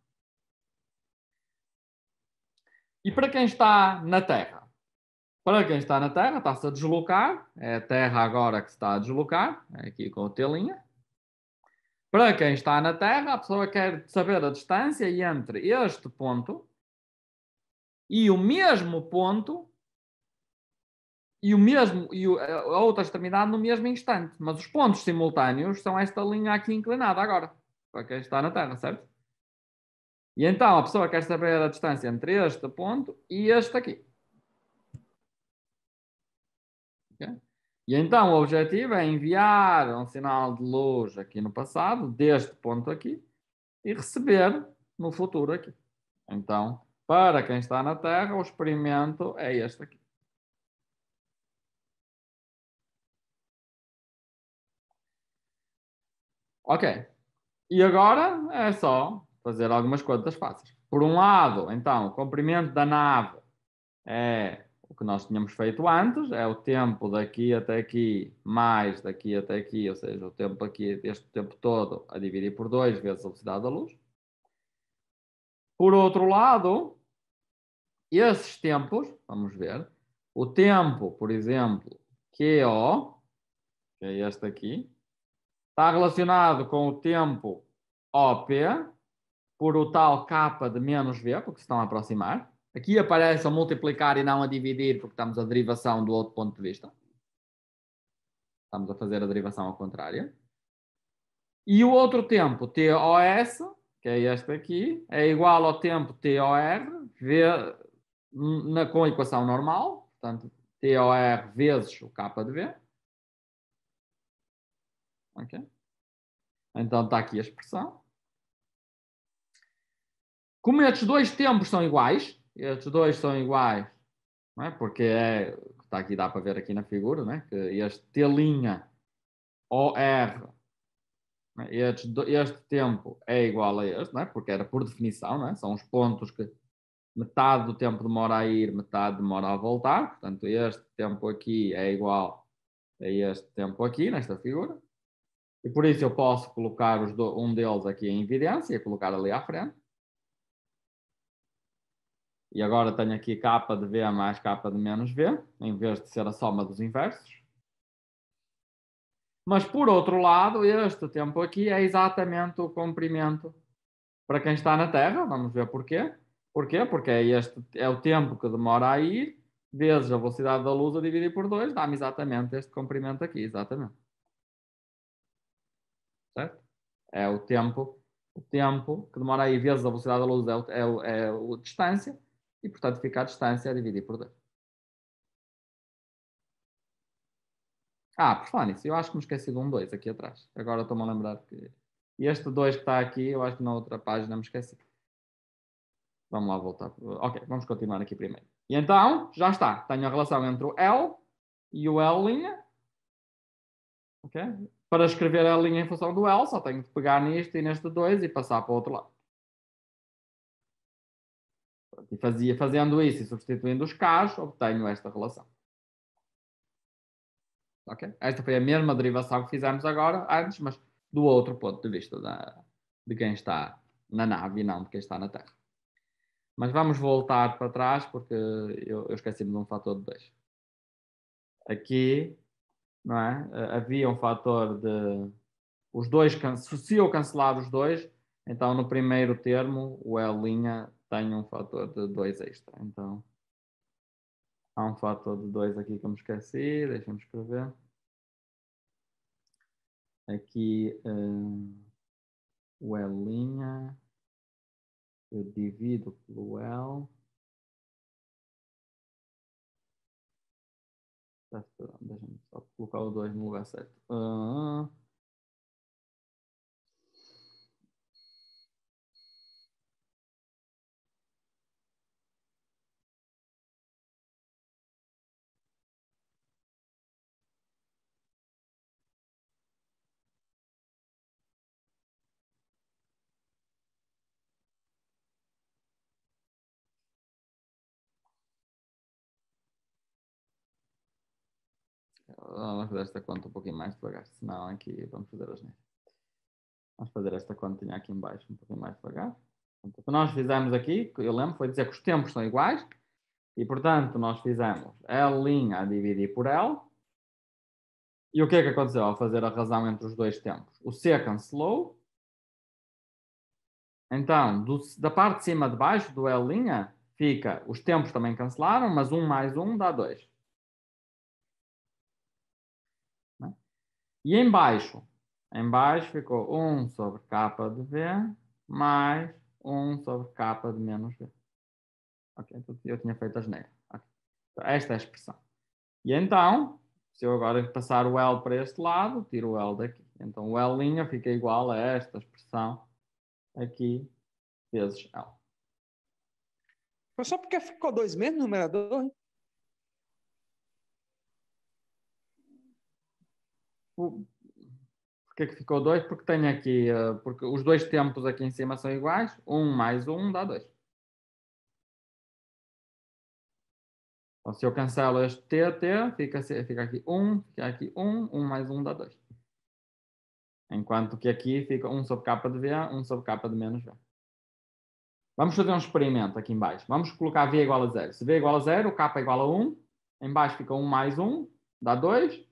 E para quem está na Terra? Para quem está na Terra, está-se a deslocar, é a Terra agora que se está a deslocar, é aqui com a telinha. Para quem está na Terra, a pessoa quer saber a distância entre este ponto e o mesmo ponto e o mesmo e a outra extremidade no mesmo instante. Mas os pontos simultâneos são esta linha aqui inclinada agora, para quem está na Terra, certo? E então a pessoa quer saber a distância entre este ponto e este aqui. Okay? E então o objetivo é enviar um sinal de luz aqui no passado, deste ponto aqui, e receber no futuro aqui. Então, para quem está na Terra, o experimento é este aqui. Ok. E agora é só fazer algumas contas fáceis. Por um lado, então, o comprimento da nave é o que nós tínhamos feito antes, é o tempo daqui até aqui, mais daqui até aqui, ou seja, o tempo aqui, este tempo todo, a dividir por 2 vezes a velocidade da luz. Por outro lado, esses tempos, vamos ver, o tempo, por exemplo, QO, que é este aqui, está relacionado com o tempo OP, por o tal K de menos V, porque se estão a aproximar. Aqui aparece a multiplicar e não a dividir, porque estamos a derivação do outro ponto de vista. Estamos a fazer a derivação ao contrário. E o outro tempo, TOS, que é este aqui, é igual ao tempo TOR na, com a equação normal, portanto, TOR vezes o K de V. Okay. Então está aqui a expressão. Como estes dois tempos são iguais, estes dois são iguais, é? porque é, está aqui, dá para ver aqui na figura, é? que este T' OR, é? este, este tempo é igual a este, é? porque era por definição, é? são os pontos que metade do tempo demora a ir, metade demora a voltar, portanto este tempo aqui é igual a este tempo aqui, nesta figura, e por isso eu posso colocar do, um deles aqui em evidência, colocar ali à frente. E agora tenho aqui capa de V mais capa de menos V, em vez de ser a soma dos inversos. Mas, por outro lado, este tempo aqui é exatamente o comprimento para quem está na Terra, vamos ver porquê. Porquê? Porque é este é o tempo que demora a ir, vezes a velocidade da luz a dividir por 2, dá-me exatamente este comprimento aqui, exatamente. Certo? É o tempo, o tempo que demora a ir vezes a velocidade da luz é, o, é, é a distância, e portanto fica a distância a dividir por 2. Ah, por falar nisso, eu acho que me esqueci de um 2 aqui atrás. Agora estou-me a lembrar que. E este 2 que está aqui, eu acho que na outra página me esqueci. Vamos lá voltar. Ok, vamos continuar aqui primeiro. E então, já está. Tenho a relação entre o L e o L'. Okay? Para escrever a linha em função do L, só tenho de pegar neste e neste 2 e passar para o outro lado. E fazia, fazendo isso e substituindo os Ks, obtenho esta relação. Okay? Esta foi a mesma derivação que fizemos agora, antes, mas do outro ponto de vista da, de quem está na nave e não de quem está na Terra. Mas vamos voltar para trás, porque eu, eu esqueci-me de um fator de 2. Aqui, não é? Eh, havia um fator de. Os dois, se eu cancelar os dois, então no primeiro termo, o L' tem um fator de 2 extra. Então, há um fator de 2 aqui que eu me esqueci, deixa-me escrever. Aqui, um, eh, o L' eu divido L, tá Deixa eu só colocar o 2 no lugar certo. Uh, vamos fazer esta conta um pouquinho mais devagar, senão aqui vamos fazer as neiras. Vamos fazer esta continha aqui embaixo um pouquinho mais devagar. Portanto, o que nós fizemos aqui, eu lembro, foi dizer que os tempos são iguais, e portanto nós fizemos L' a dividir por L, e o que é que aconteceu ao fazer a razão entre os dois tempos? O C cancelou. Então, do, da parte de cima de baixo do L' fica, os tempos também cancelaram, mas 1 mais 1 dá 2. E embaixo? Embaixo ficou 1 sobre k de V mais 1 sobre k de menos V. Ok, então eu tinha feito a geneira. Okay. Então, esta é a expressão. E então, se eu agora passar o L para este lado, tiro o L daqui. Então o L' fica igual a esta expressão aqui vezes L. Só porque ficou 2 menos no numerador? Hein? Porquê é que ficou 2? Porque tenho aqui, eh, porque os dois tempos aqui em cima são iguais, 1 um mais 1 um dá 2. Então, se eu cancelo este TT, fica, fica aqui 1, um, fica aqui 1, um, 1 um mais 1 um dá 2. Enquanto que aqui fica 1 sobre K de V, 1 sobre K de menos V. Vamos fazer um experimento aqui embaixo. Vamos colocar V igual a 0. Se V igual a 0, K igual a 1. Embaixo fica 1 mais 1, dá 2.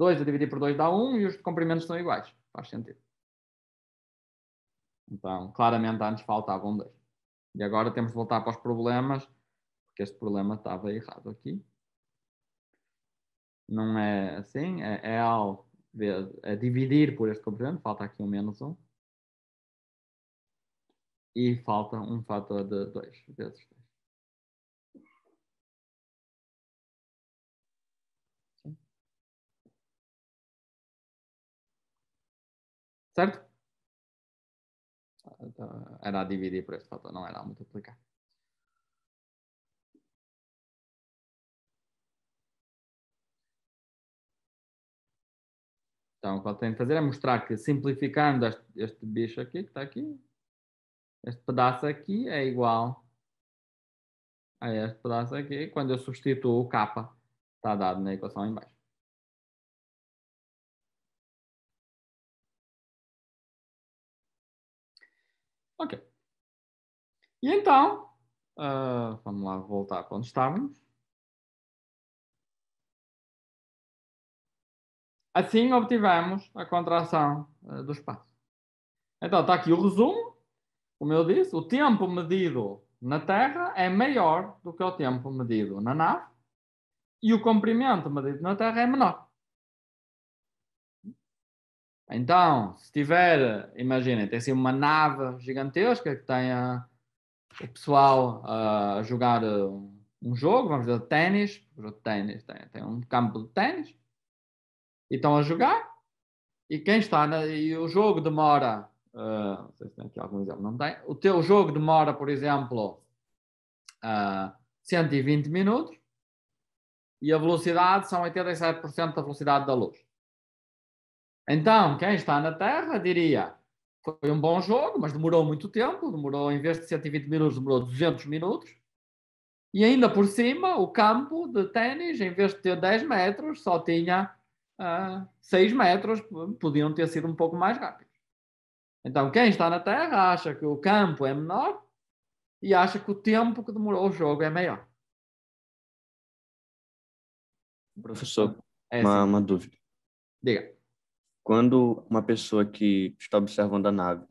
2 a dividir por 2 dá 1 e os comprimentos são iguais. Faz sentido. Então, claramente antes faltavam 2. E agora temos de voltar para os problemas, porque este problema estava errado aqui. Não é assim, é, é ao é dividir por este comprimento, falta aqui um menos 1. E falta um fator de 2 vezes 2. Certo? Ah, era dividir por esse fator, não era multiplicar. Então, o que eu tenho que fazer é mostrar que simplificando este, este bicho aqui, que está aqui, este pedaço aqui é igual a este pedaço aqui, quando eu substituo o capa, está dado na equação embaixo. Ok. E então, uh, vamos lá voltar para onde estávamos. Assim obtivemos a contração uh, do espaço. Então, está aqui o resumo. Como eu disse, o tempo medido na Terra é maior do que o tempo medido na nave e o comprimento medido na Terra é menor. Então, se tiver, imagina, tem assim uma nave gigantesca que tem ah, o pessoal a, ah, a jogar ah, um jogo, vamos dizer, ténis, ténis tem, tem um campo de ténis, e estão a jogar, e quem está, na, e o jogo demora, uh, não sei se tem aqui algum exemplo, não tem, o teu jogo demora, por exemplo, uh, 120 minutos, e a velocidade são 87% da velocidade da luz. Então, quem está na Terra diria: foi um bom jogo, mas demorou muito tempo. Demorou, em vez de 120 minutos, demorou 200 minutos. E ainda por cima, o campo de ténis, em vez de ter 10 metros, só tinha uh, ah, 6 metros. Podiam ter sido um pouco mais rápidos. Então, quem está na Terra acha que o campo é menor e acha que o tempo que demorou o jogo é maior. Professor, é uma, assim. uma dúvida. Diga. Quando uma pessoa que está observando a nave,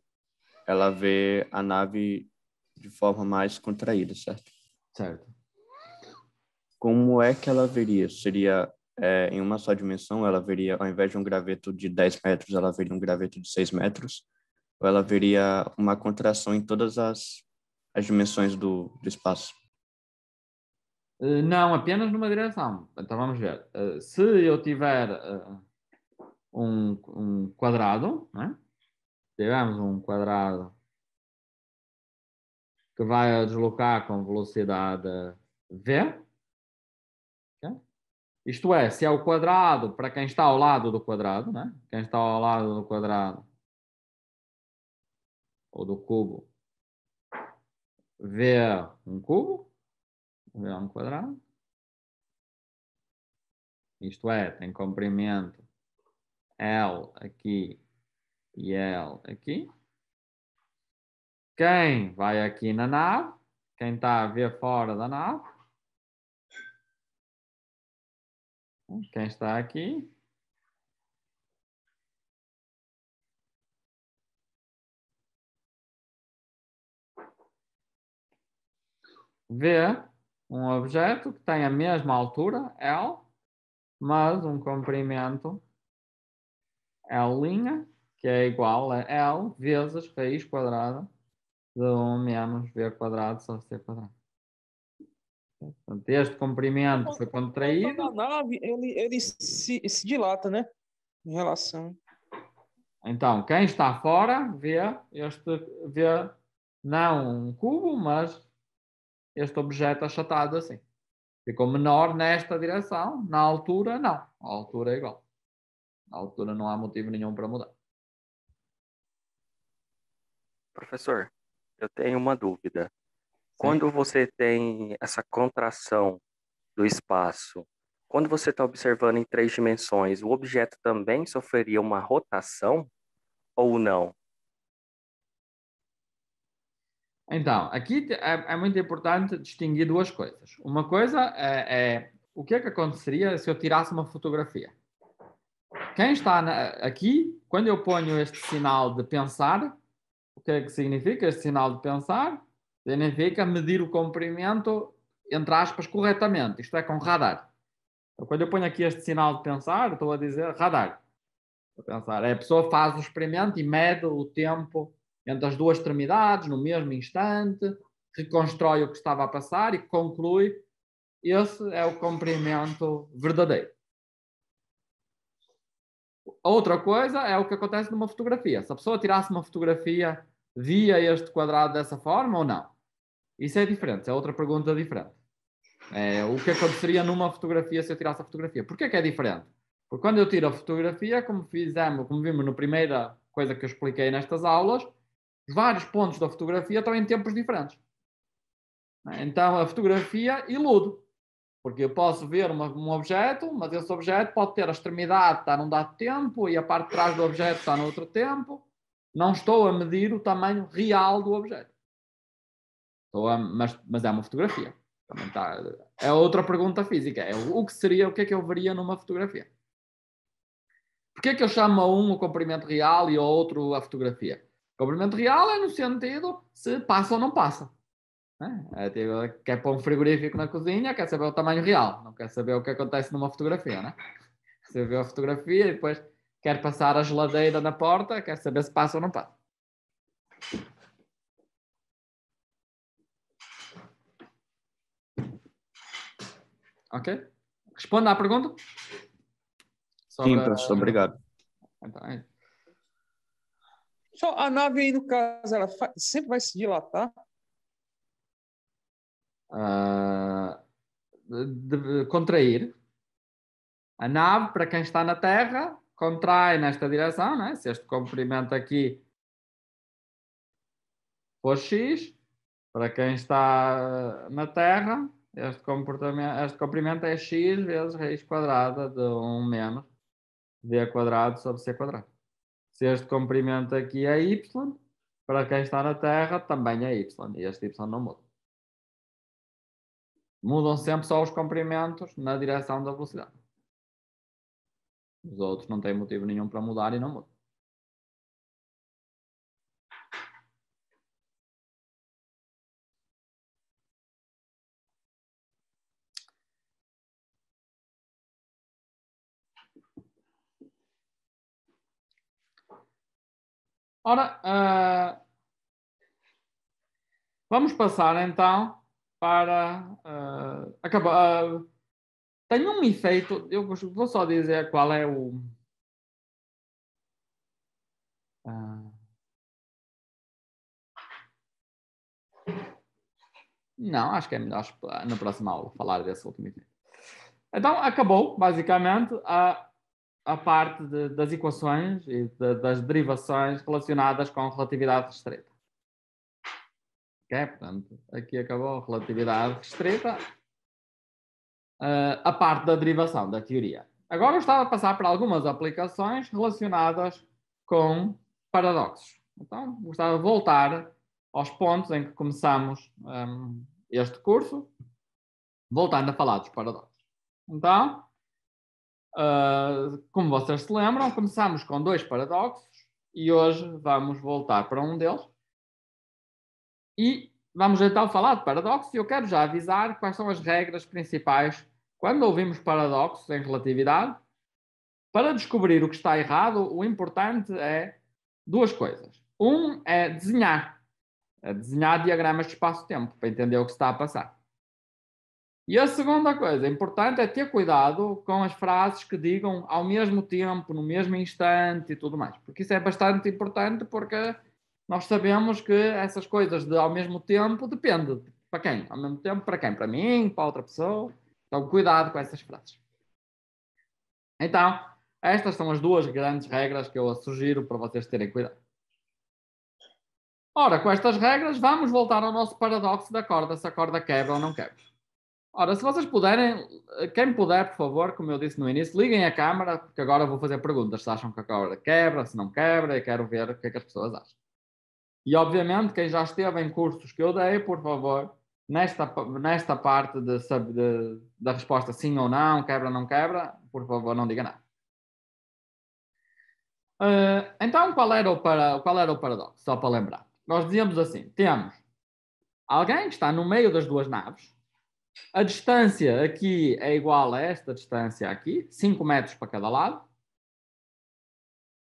ela vê a nave de forma mais contraída, certo? Certo. Como é que ela veria? Seria é, em uma só dimensão? Ela veria, ao invés de um graveto de 10 metros, ela veria um graveto de 6 metros? Ou ela veria uma contração em todas as, as dimensões do, do espaço? Eh, não, apenas numa direção. Então vamos ver. Eh, se eu tiver eh, um um quadrado, né? Tivemos um quadrado que vai deslocar com velocidade v. Okay? Isto é, se é o quadrado para quem está ao lado do quadrado, né? quem está ao lado do quadrado ou do cubo, v é um cubo, v é um quadrado. Isto é, tem comprimento L aqui e L aqui. Quem vai aqui na nave? Quem está a ver fora da nave? Quem está aqui? Vê um objeto que tem a mesma altura, L, mas um comprimento é L', que é igual a L vezes raiz quadrada de 1 menos V quadrado sobre C quadrado. Portanto, este comprimento foi contraído. A nave, ele, ele se, se dilata, né? Em relação. Então, quem está fora vê este, vê não um cubo, mas este objeto achatado assim. Ficou menor nesta direção, na altura não, a altura é igual. Na altura não há motivo nenhum para mudar. Professor, eu tenho uma dúvida. Sim. Quando você tem essa contração do espaço, quando você está observando em três dimensões, o objeto também sofreria uma rotação ou não? Então, aqui é, é, muito importante distinguir duas coisas. Uma coisa é, é o que é que aconteceria se eu tirasse uma fotografia? quem está na, aqui, quando eu ponho este sinal de pensar, o que é que significa este sinal de pensar? Significa medir o comprimento, entre aspas, corretamente. Isto é com radar. Então, quando eu ponho aqui este sinal de pensar, estou a dizer radar. A pensar, a pessoa faz o experimento e mede o tempo entre as duas extremidades no mesmo instante, reconstrói o que estava a passar e conclui esse é o comprimento verdadeiro. Outra coisa é o que acontece numa fotografia. Se a pessoa tirasse uma fotografia, via este quadrado dessa forma ou não? Isso é diferente, é outra pergunta diferente. É, o que aconteceria numa fotografia se eu tirasse a fotografia? Por que é diferente? Porque quando eu tiro a fotografia, como fizemos, como vimos na primeira coisa que eu expliquei nestas aulas, vários pontos da fotografia estão em tempos diferentes. Então a fotografia ilude. Porque eu posso ver uma, um objeto, mas esse objeto pode ter a extremidade, está num dado tempo, e a parte de trás do objeto está num outro tempo. Não estou a medir o tamanho real do objeto. A, mas, mas é uma fotografia. Está, é outra pergunta física. É o, o que seria, o que é que eu veria numa fotografia? Porquê é que eu chamo a um o comprimento real e ao outro a fotografia? O comprimento real é no sentido se passa ou não passa. É, é tipo, quer pôr um frigorífico na cozinha, quer saber o tamanho real, não quer saber o que acontece numa fotografia, né? Você vê a fotografia e depois quer passar a geladeira na porta, quer saber se passa ou não passa. Ok? Responda à pergunta? Sobre... Sim, professor, obrigado. Então, é. Só a nave aí, no caso, ela sempre vai se dilatar uh, de, de contrair. A nave, para quem está na Terra, contrai nesta direção, né? se este comprimento aqui for x, para quem está na Terra, este, comportamento, este comprimento é x vezes raiz quadrada de 1 menos d quadrado sobre c quadrado. Se este comprimento aqui é y, para quem está na Terra também é y, e este y não muda mudam sempre só os comprimentos na direção da velocidade. Os outros não têm motivo nenhum para mudar e não mudam. Ora, uh, vamos passar então para uh, acabar. Uh, ah, tem um efeito, eu vou só dizer qual é o. Uh, não, acho que é melhor na próxima aula falar desse último efeito. Então, acabou, basicamente, a, a parte de, das equações e de, das derivações relacionadas com relatividade restrita. Okay? É, portanto, aqui acabou a relatividade restrita, eh, a parte da derivação da teoria. Agora eu estava a passar para algumas aplicações relacionadas com paradoxos. Então, gostava de voltar aos pontos em que começamos um, ehm, este curso, voltando a falar dos paradoxos. Então, uh, como vocês se lembram, começamos com dois paradoxos e hoje vamos voltar para um deles, e vamos então falar de paradoxo. Eu quero já avisar quais são as regras principais quando ouvimos paradoxos em relatividade. Para descobrir o que está errado, o importante é duas coisas. Um é desenhar, é desenhar diagramas de espaço-tempo para entender o que está a passar. E a segunda coisa importante é ter cuidado com as frases que digam ao mesmo tempo, no mesmo instante e tudo mais, porque isso é bastante importante porque nós sabemos que essas coisas de ao mesmo tempo depende para quem? Ao mesmo tempo para quem? Para mim, para outra pessoa. Então, cuidado com essas frases. Então, estas são as duas grandes regras que eu sugiro para vocês terem cuidado. Ora, com estas regras, vamos voltar ao nosso paradoxo da corda, se a corda quebra ou não quebra. Ora, se vocês puderem, quem puder, por favor, como eu disse no início, liguem a câmara, porque agora vou fazer perguntas se acham que a corda quebra, se não quebra, e quero ver o que, é que as pessoas acham. E, obviamente, quem já esteve em cursos que eu dei, por favor, nesta, nesta parte de, de, da resposta sim ou não, quebra ou não quebra, por favor, não diga nada. Uh, então, qual era, o para, qual era o paradoxo? Só para lembrar. Nós dizíamos assim: temos alguém que está no meio das duas naves, a distância aqui é igual a esta distância aqui, 5 metros para cada lado.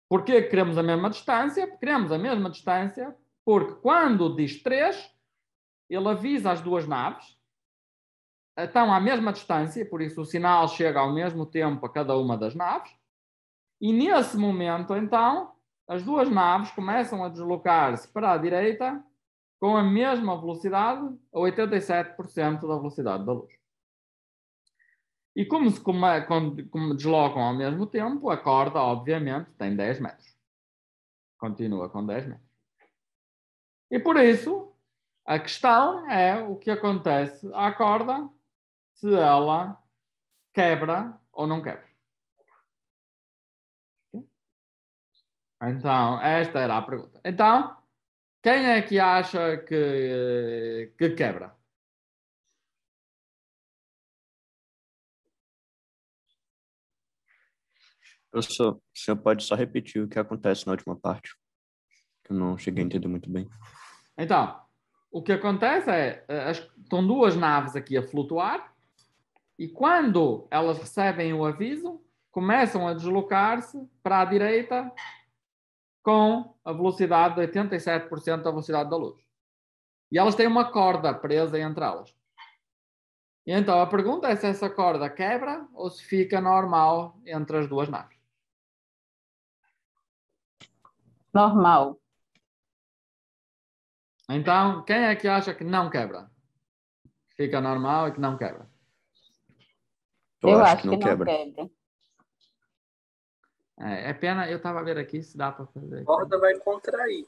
Porquê queremos a mesma distância? Queremos a mesma distância porque quando diz três, ele avisa as duas naves, estão à mesma distância, por isso o sinal chega ao mesmo tempo a cada uma das naves, e nesse momento, então, as duas naves começam a deslocar-se para a direita com a mesma velocidade, a 87% da velocidade da luz. E como se como, como deslocam ao mesmo tempo, a corda, obviamente, tem 10 metros. Continua com 10 metros. E por isso, a questão é o que acontece à corda se ela quebra ou não quebra. Então, esta era a pergunta. Então, quem é que acha que, que quebra? Professor, o senhor pode só repetir o que acontece na última parte? Que eu não cheguei a entender muito bem. Então, o que acontece é, eh, as, estão duas naves aqui a flutuar e quando elas recebem o aviso, começam a deslocar-se para a direita com a velocidade de 87% da velocidade da luz. E elas têm uma corda presa entre elas. E então a pergunta é se essa corda quebra ou se fica normal entre as duas naves. Normal. Então, quem é que acha que não quebra? Fica normal e que não quebra. Eu, eu acho, acho, que não, que não quebra. É, é, pena, eu tava vendo aqui se dá para fazer. A borda vai contrair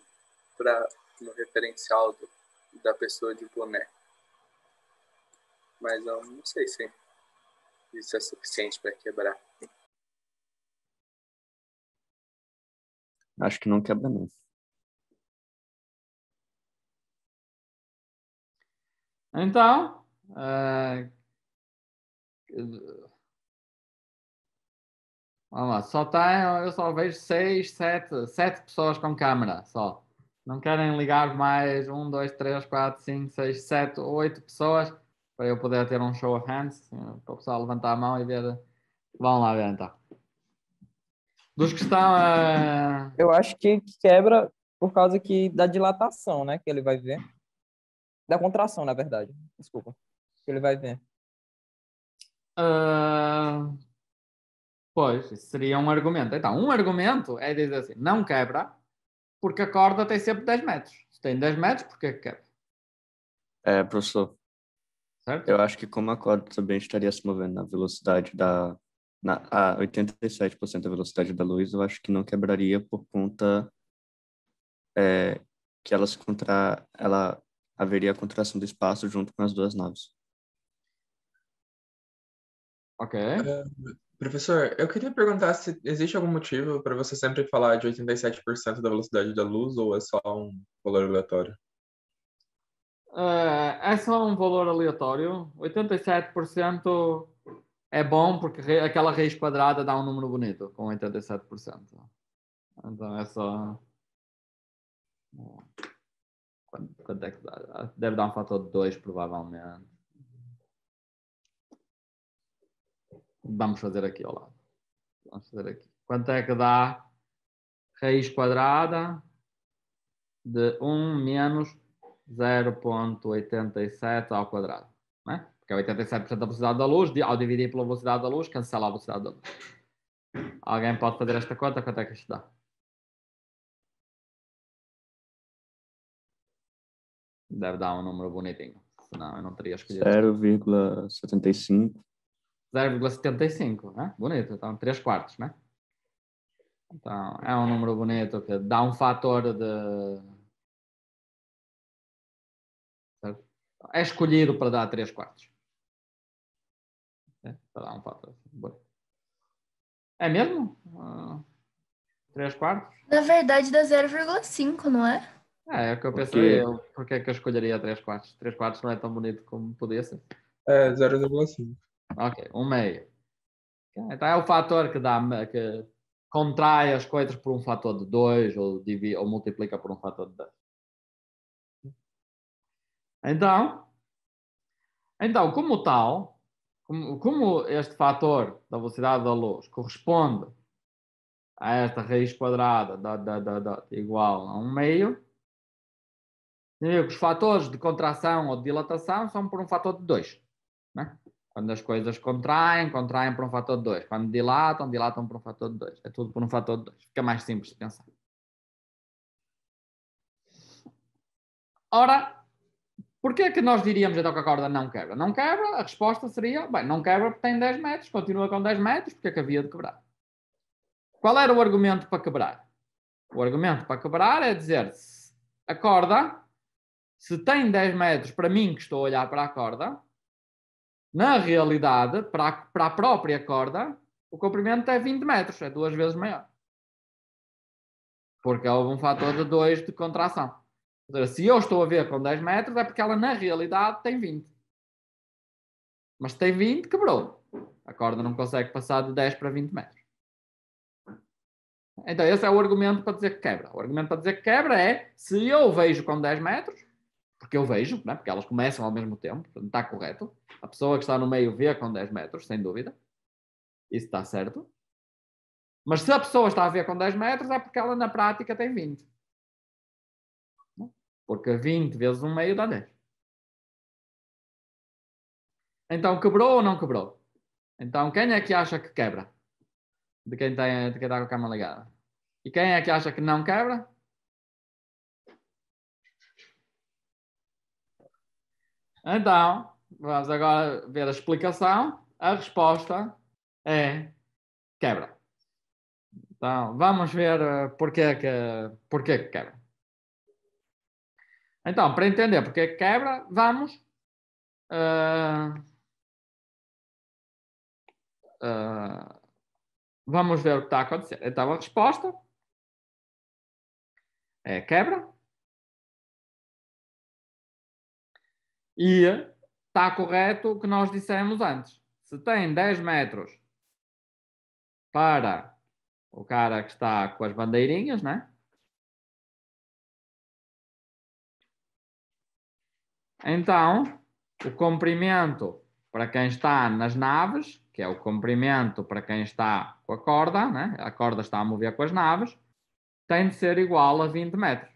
pra, no referencial do, da pessoa de boné. Mas eu não sei se isso é suficiente para quebrar. Acho que não quebra não. Então, uh, vamos lá, só tem, eu só vejo seis, sete, sete pessoas com câmera só. Não querem ligar mais um, dois, três, quatro, cinco, seis, sete, oito pessoas para eu poder ter um show of hands, eh, para o pessoal levantar a mão e ver. Vamos lá ver então. Dos que estão eh, Eu acho que quebra por causa que da dilatação, né? Que ele vai ver. Da contração, na verdade. Desculpa. Que ele vai ver. Uh... Ah, pois, seria um argumento. Então, um argumento é dizer assim, não quebra, porque a corda tem sempre 10 metros. Se tem 10 metros, por que quebra? É, professor. Certo? Eu acho que como a corda também estaria se movendo na velocidade da... Na, a 87% da velocidade da luz, eu acho que não quebraria por conta é, que ela se contra... Ela haveria a contração do espaço junto com as duas naves. Ok. Uh, professor, eu queria perguntar se existe algum motivo para você sempre falar de 87% da velocidade da luz ou é só um valor aleatório? Uh, é só um valor aleatório. 87% é bom porque aquela raiz quadrada dá um número bonito com 87%. Então é só. Quanto, quanto é que dá? Ah, deve dar um fator de 2, provavelmente. Vamos fazer aqui ao lado. Vamos fazer aqui. Quanto é que dá raiz quadrada de 1 menos 0.87 ao quadrado? Não é? Porque é 87% da velocidade da luz, ao dividir pela velocidade da luz, cancela a velocidade da luz. Alguém pode fazer esta conta? Quanto é que isto dá? Deve dar um número bonitinho. Senão eu não teria escolhido. 0,75. 0,75, né? Bonito. Então, 3 quartos, né? Então, é um número bonito que dá um fator de. É escolhido para dar 3 quartos. É, para dar um fator. Assim, é mesmo? Uh, ah, 3 quartos? Na verdade, dá 0,5, não é? É, é o que eu pensei. Porque, eu, porque é que eu escolheria 3 quartos? 3 quartos não é tão bonito como podia ser. É, 0,5. Ok, 1 um meio. Então é o fator que dá que contrai as coisas por um fator de 2 ou, ou multiplica por um fator de 2. Então, então, como tal, como, como este fator da velocidade da luz corresponde a esta raiz quadrada da, da, da, igual a um meio, os fatores de contração ou de dilatação são por um fator de 2. É? Quando as coisas contraem, contraem por um fator de 2. Quando dilatam, dilatam por um fator de 2. É tudo por um fator de 2. Fica mais simples de pensar. Ora, Porquê é que nós diríamos então que a corda não quebra? Não quebra, a resposta seria, bem, não quebra porque tem 10 metros, continua com 10 metros, porque é que havia de quebrar? Qual era o argumento para quebrar? O argumento para quebrar é dizer se a corda se tem 10 metros para mim que estou a olhar para a corda, na realidade, para a, para a própria corda, o comprimento é 20 metros, é duas vezes maior. Porque houve um fator de 2 de contração. Seja, se eu estou a ver com 10 metros, é porque ela na realidade tem 20. Mas se tem 20, quebrou. A corda não consegue passar de 10 para 20 metros. Então, esse é o argumento para dizer que quebra. O argumento para dizer que quebra é se eu vejo com 10 metros, porque eu vejo, né? porque elas começam ao mesmo tempo, portanto, está correto. A pessoa que está no meio vê com 10 metros, sem dúvida. Isso está certo. Mas se a pessoa está a ver com 10 metros, é porque ela na prática tem 20. Né? Porque 20 vezes um meio dá 10. Então, quebrou ou não quebrou? Então, quem é que acha que quebra? De quem, tem, de quem está com a cama ligada. E quem é que acha que não quebra? Então, vamos agora ver a explicação. A resposta é quebra. Então, vamos ver eh, porquê que, porquê que quebra. Então, para entender porquê que quebra, vamos uh, uh, vamos ver o que está a acontecer. Então, a resposta é quebra. E está correto o que nós dissemos antes. Se tem 10 metros para o cara que está com as bandeirinhas, né? Então, o comprimento para quem está nas naves, que é o comprimento para quem está com a corda, né? a corda está a mover com as naves, tem de ser igual a 20 metros.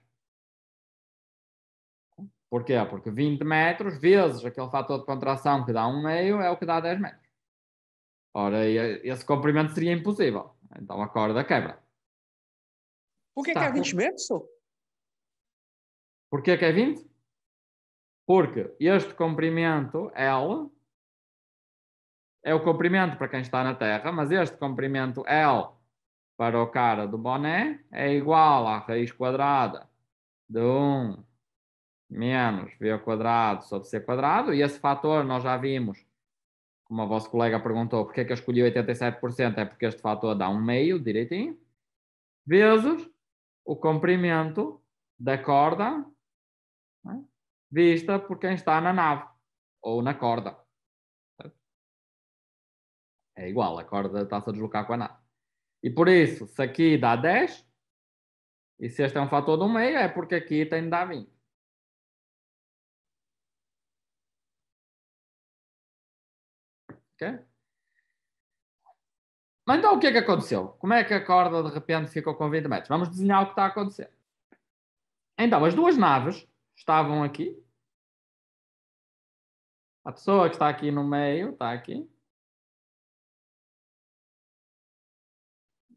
Porquê? Porque 20 metros vezes aquele fator de contração que dá um meio é o que dá 10 metros. Ora, eh, esse comprimento seria impossível. Então a corda quebra. Porquê que é 20 metros? Porquê que é 20? Porque este comprimento L é o comprimento para quem está na Terra, mas este comprimento L para o cara do boné é igual à raiz quadrada de 1 menos v ao quadrado sobre c quadrado, e esse fator nós já vimos, como a vosso colega perguntou, porque é que eu escolhi 87%, é porque este fator dá um meio direitinho, vezes o comprimento da corda né, vista por quem está na nave, ou na corda. É igual, a corda está-se a deslocar com a nave. E por isso, se aqui dá 10, e se este é um fator do meio, é porque aqui tem de dar 20. Okay? Mas então o que é que aconteceu? Como é que a corda de repente ficou com 20 metros? Vamos desenhar o que está a acontecer. Então, as duas naves estavam aqui. A pessoa que está aqui no meio está aqui.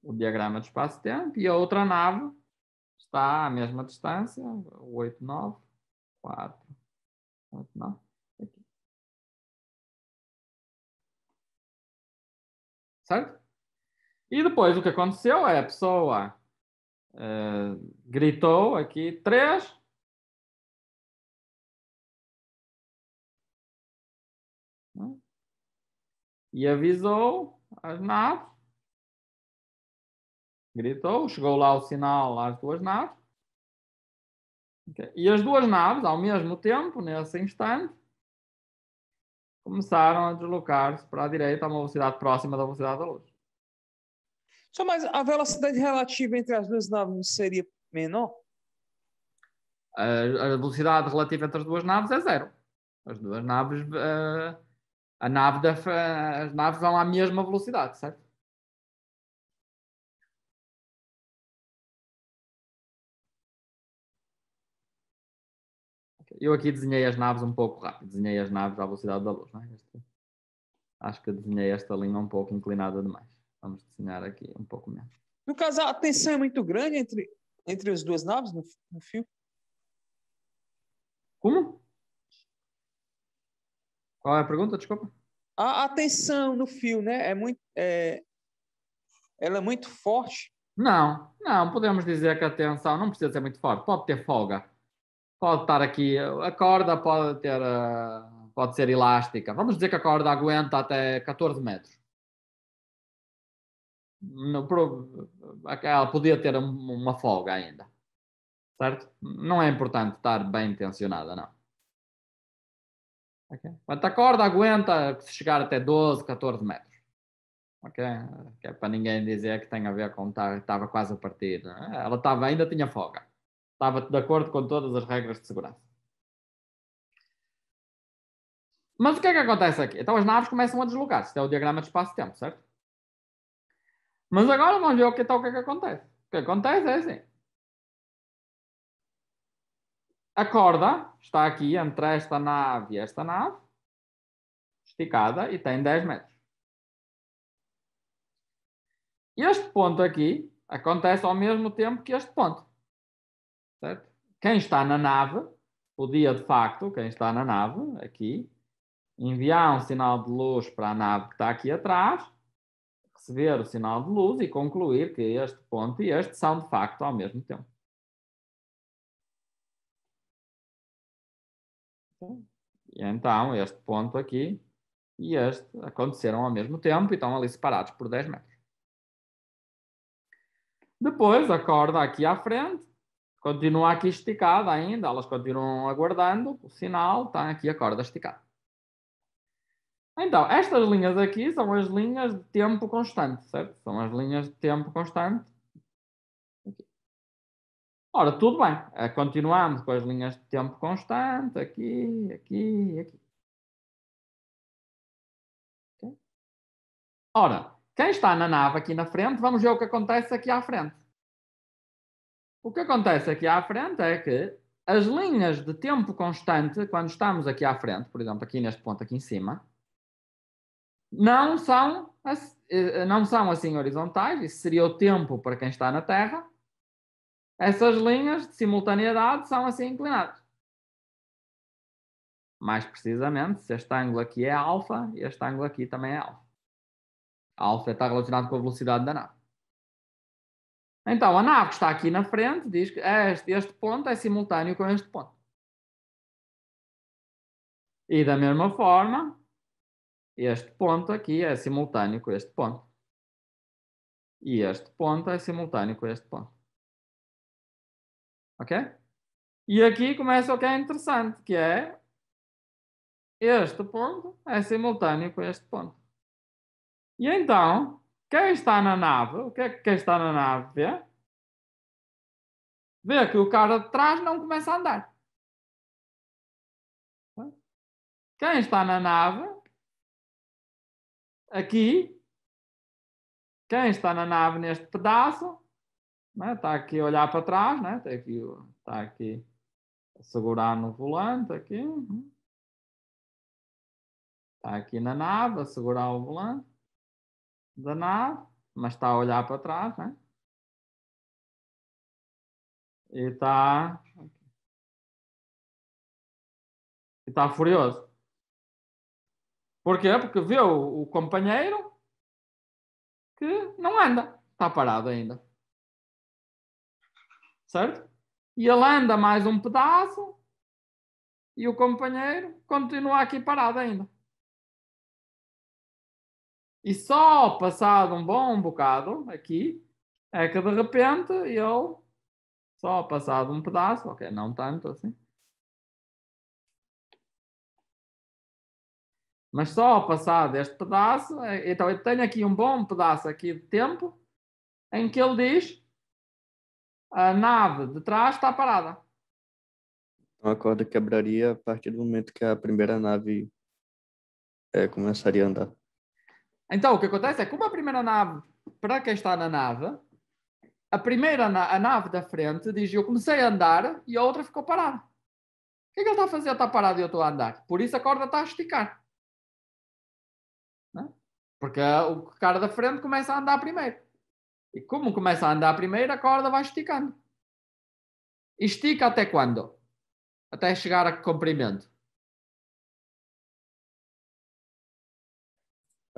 O diagrama de espaço-tempo. E a outra nave está à mesma distância. 8, 9, 4, 8, 9. certo? E depois o que aconteceu é a pessoa uh, gritou aqui três. E avisou as naves. Gritou, chegou lá o sinal às duas naves. Okay. E as duas naves, ao mesmo tempo, nesse instante, começaram a deslocar-se para a direita a uma velocidade próxima da velocidade da luz. Só mais a velocidade relativa entre as duas naves seria menor? A, a velocidade relativa entre as duas naves é zero. As duas naves, a, eh, a nave da, as naves vão à mesma velocidade, certo? Eu aqui desenhei as naves um pouco rápido, desenhei as naves à velocidade da luz. Não é? Este... acho que desenhei esta linha um pouco inclinada demais. Vamos desenhar aqui um pouco menos. No caso, a tensão é muito grande entre, entre as duas naves no, no fio? Como? Qual é a pergunta? Desculpa. A, a tensão no fio, né? É muito, é... ela é muito forte? Não, não. Podemos dizer que a tensão não precisa ser muito forte. Pode ter folga pode estar aqui, a corda pode ter, eh, pode ser elástica. Vamos dizer que a corda aguenta até 14 metros. Ela podia ter uma folga ainda, certo? Não é importante estar bem tensionada, não. Okay? Quanto a corda aguenta se chegar até 12, 14 metros. ok Que é para ninguém dizer que tem a ver com estava tá, quase a partir. É? Ela estava, ainda tinha folga estava de acordo com todas as regras de segurança. Mas o que é que acontece aqui? Então as naves começam a deslocar. Isto é o diagrama de espaço-tempo, certo? Mas agora vamos ver o que, então, o que é que acontece. O que acontece é assim. A corda está aqui entre esta nave e esta nave, esticada, e tem 10 metros. Este ponto aqui acontece ao mesmo tempo que este ponto. Certo? Quem está na nave podia, de facto, quem está na nave, aqui, enviar um sinal de luz para a nave que está aqui atrás, receber o sinal de luz e concluir que este ponto e este são, de facto, ao mesmo tempo. E então, este ponto aqui e este aconteceram ao mesmo tempo e estão ali separados por 10 metros. Depois, a corda aqui à frente Continua aqui esticada ainda, elas continuam aguardando o sinal, está aqui a corda esticada. Então, estas linhas aqui são as linhas de tempo constante, certo? São as linhas de tempo constante. Ora, tudo bem. Eh, continuamos com as linhas de tempo constante, aqui, aqui, aqui. Ora, quem está na nave aqui na frente, vamos ver o que acontece aqui à frente. O que acontece aqui à frente é que as linhas de tempo constante, quando estamos aqui à frente, por exemplo, aqui neste ponto aqui em cima, não são, eh, não são assim horizontais, isso seria o tempo para quem está na Terra. Essas linhas de simultaneidade são assim inclinadas. Mais precisamente, se este ângulo aqui é alfa, este ângulo aqui também é alfa. Alfa está relacionado com a velocidade da nave. Então, a nave que está aqui na frente diz que este, este ponto é simultâneo com este ponto. E da mesma forma, este ponto aqui é simultâneo com este ponto. E este ponto é simultâneo com este ponto. Ok? E aqui começa o que é interessante, que é este ponto é simultâneo com este ponto. E então, quem está na nave? O que é que quem está na nave vê? Vê que o cara de trás não começa a andar. Quem está na nave? Aqui. Quem está na nave neste pedaço? Né? Está aqui a olhar para trás, né? está, aqui, está aqui a segurar no volante. Aqui. Está aqui na nave a segurar o volante danado, mas está a olhar para trás, né? E está. E está furioso. Por quê? Porque vê o, o companheiro que não anda, está parado ainda. Certo? E ele anda mais um pedaço e o companheiro continua aqui parado ainda. E só passado um bom bocado aqui é que de repente eu só passado um pedaço, ok, não tanto assim, mas só passado este pedaço, é, então eu tenho aqui um bom pedaço aqui de tempo em que ele diz a nave de trás está parada. Então a corda quebraria a partir do momento que a primeira nave é, começaria a andar. Então, o que acontece é que uma primeira nave, para quem está na nave, a primeira a nave da frente diz: Eu comecei a andar e a outra ficou parada. O que é que ele está a fazer? Está parado e eu estou a andar. Por isso a corda está a esticar. É? Porque o cara da frente começa a andar primeiro. E como começa a andar primeiro, a corda vai esticando. E estica até quando? Até chegar a comprimento.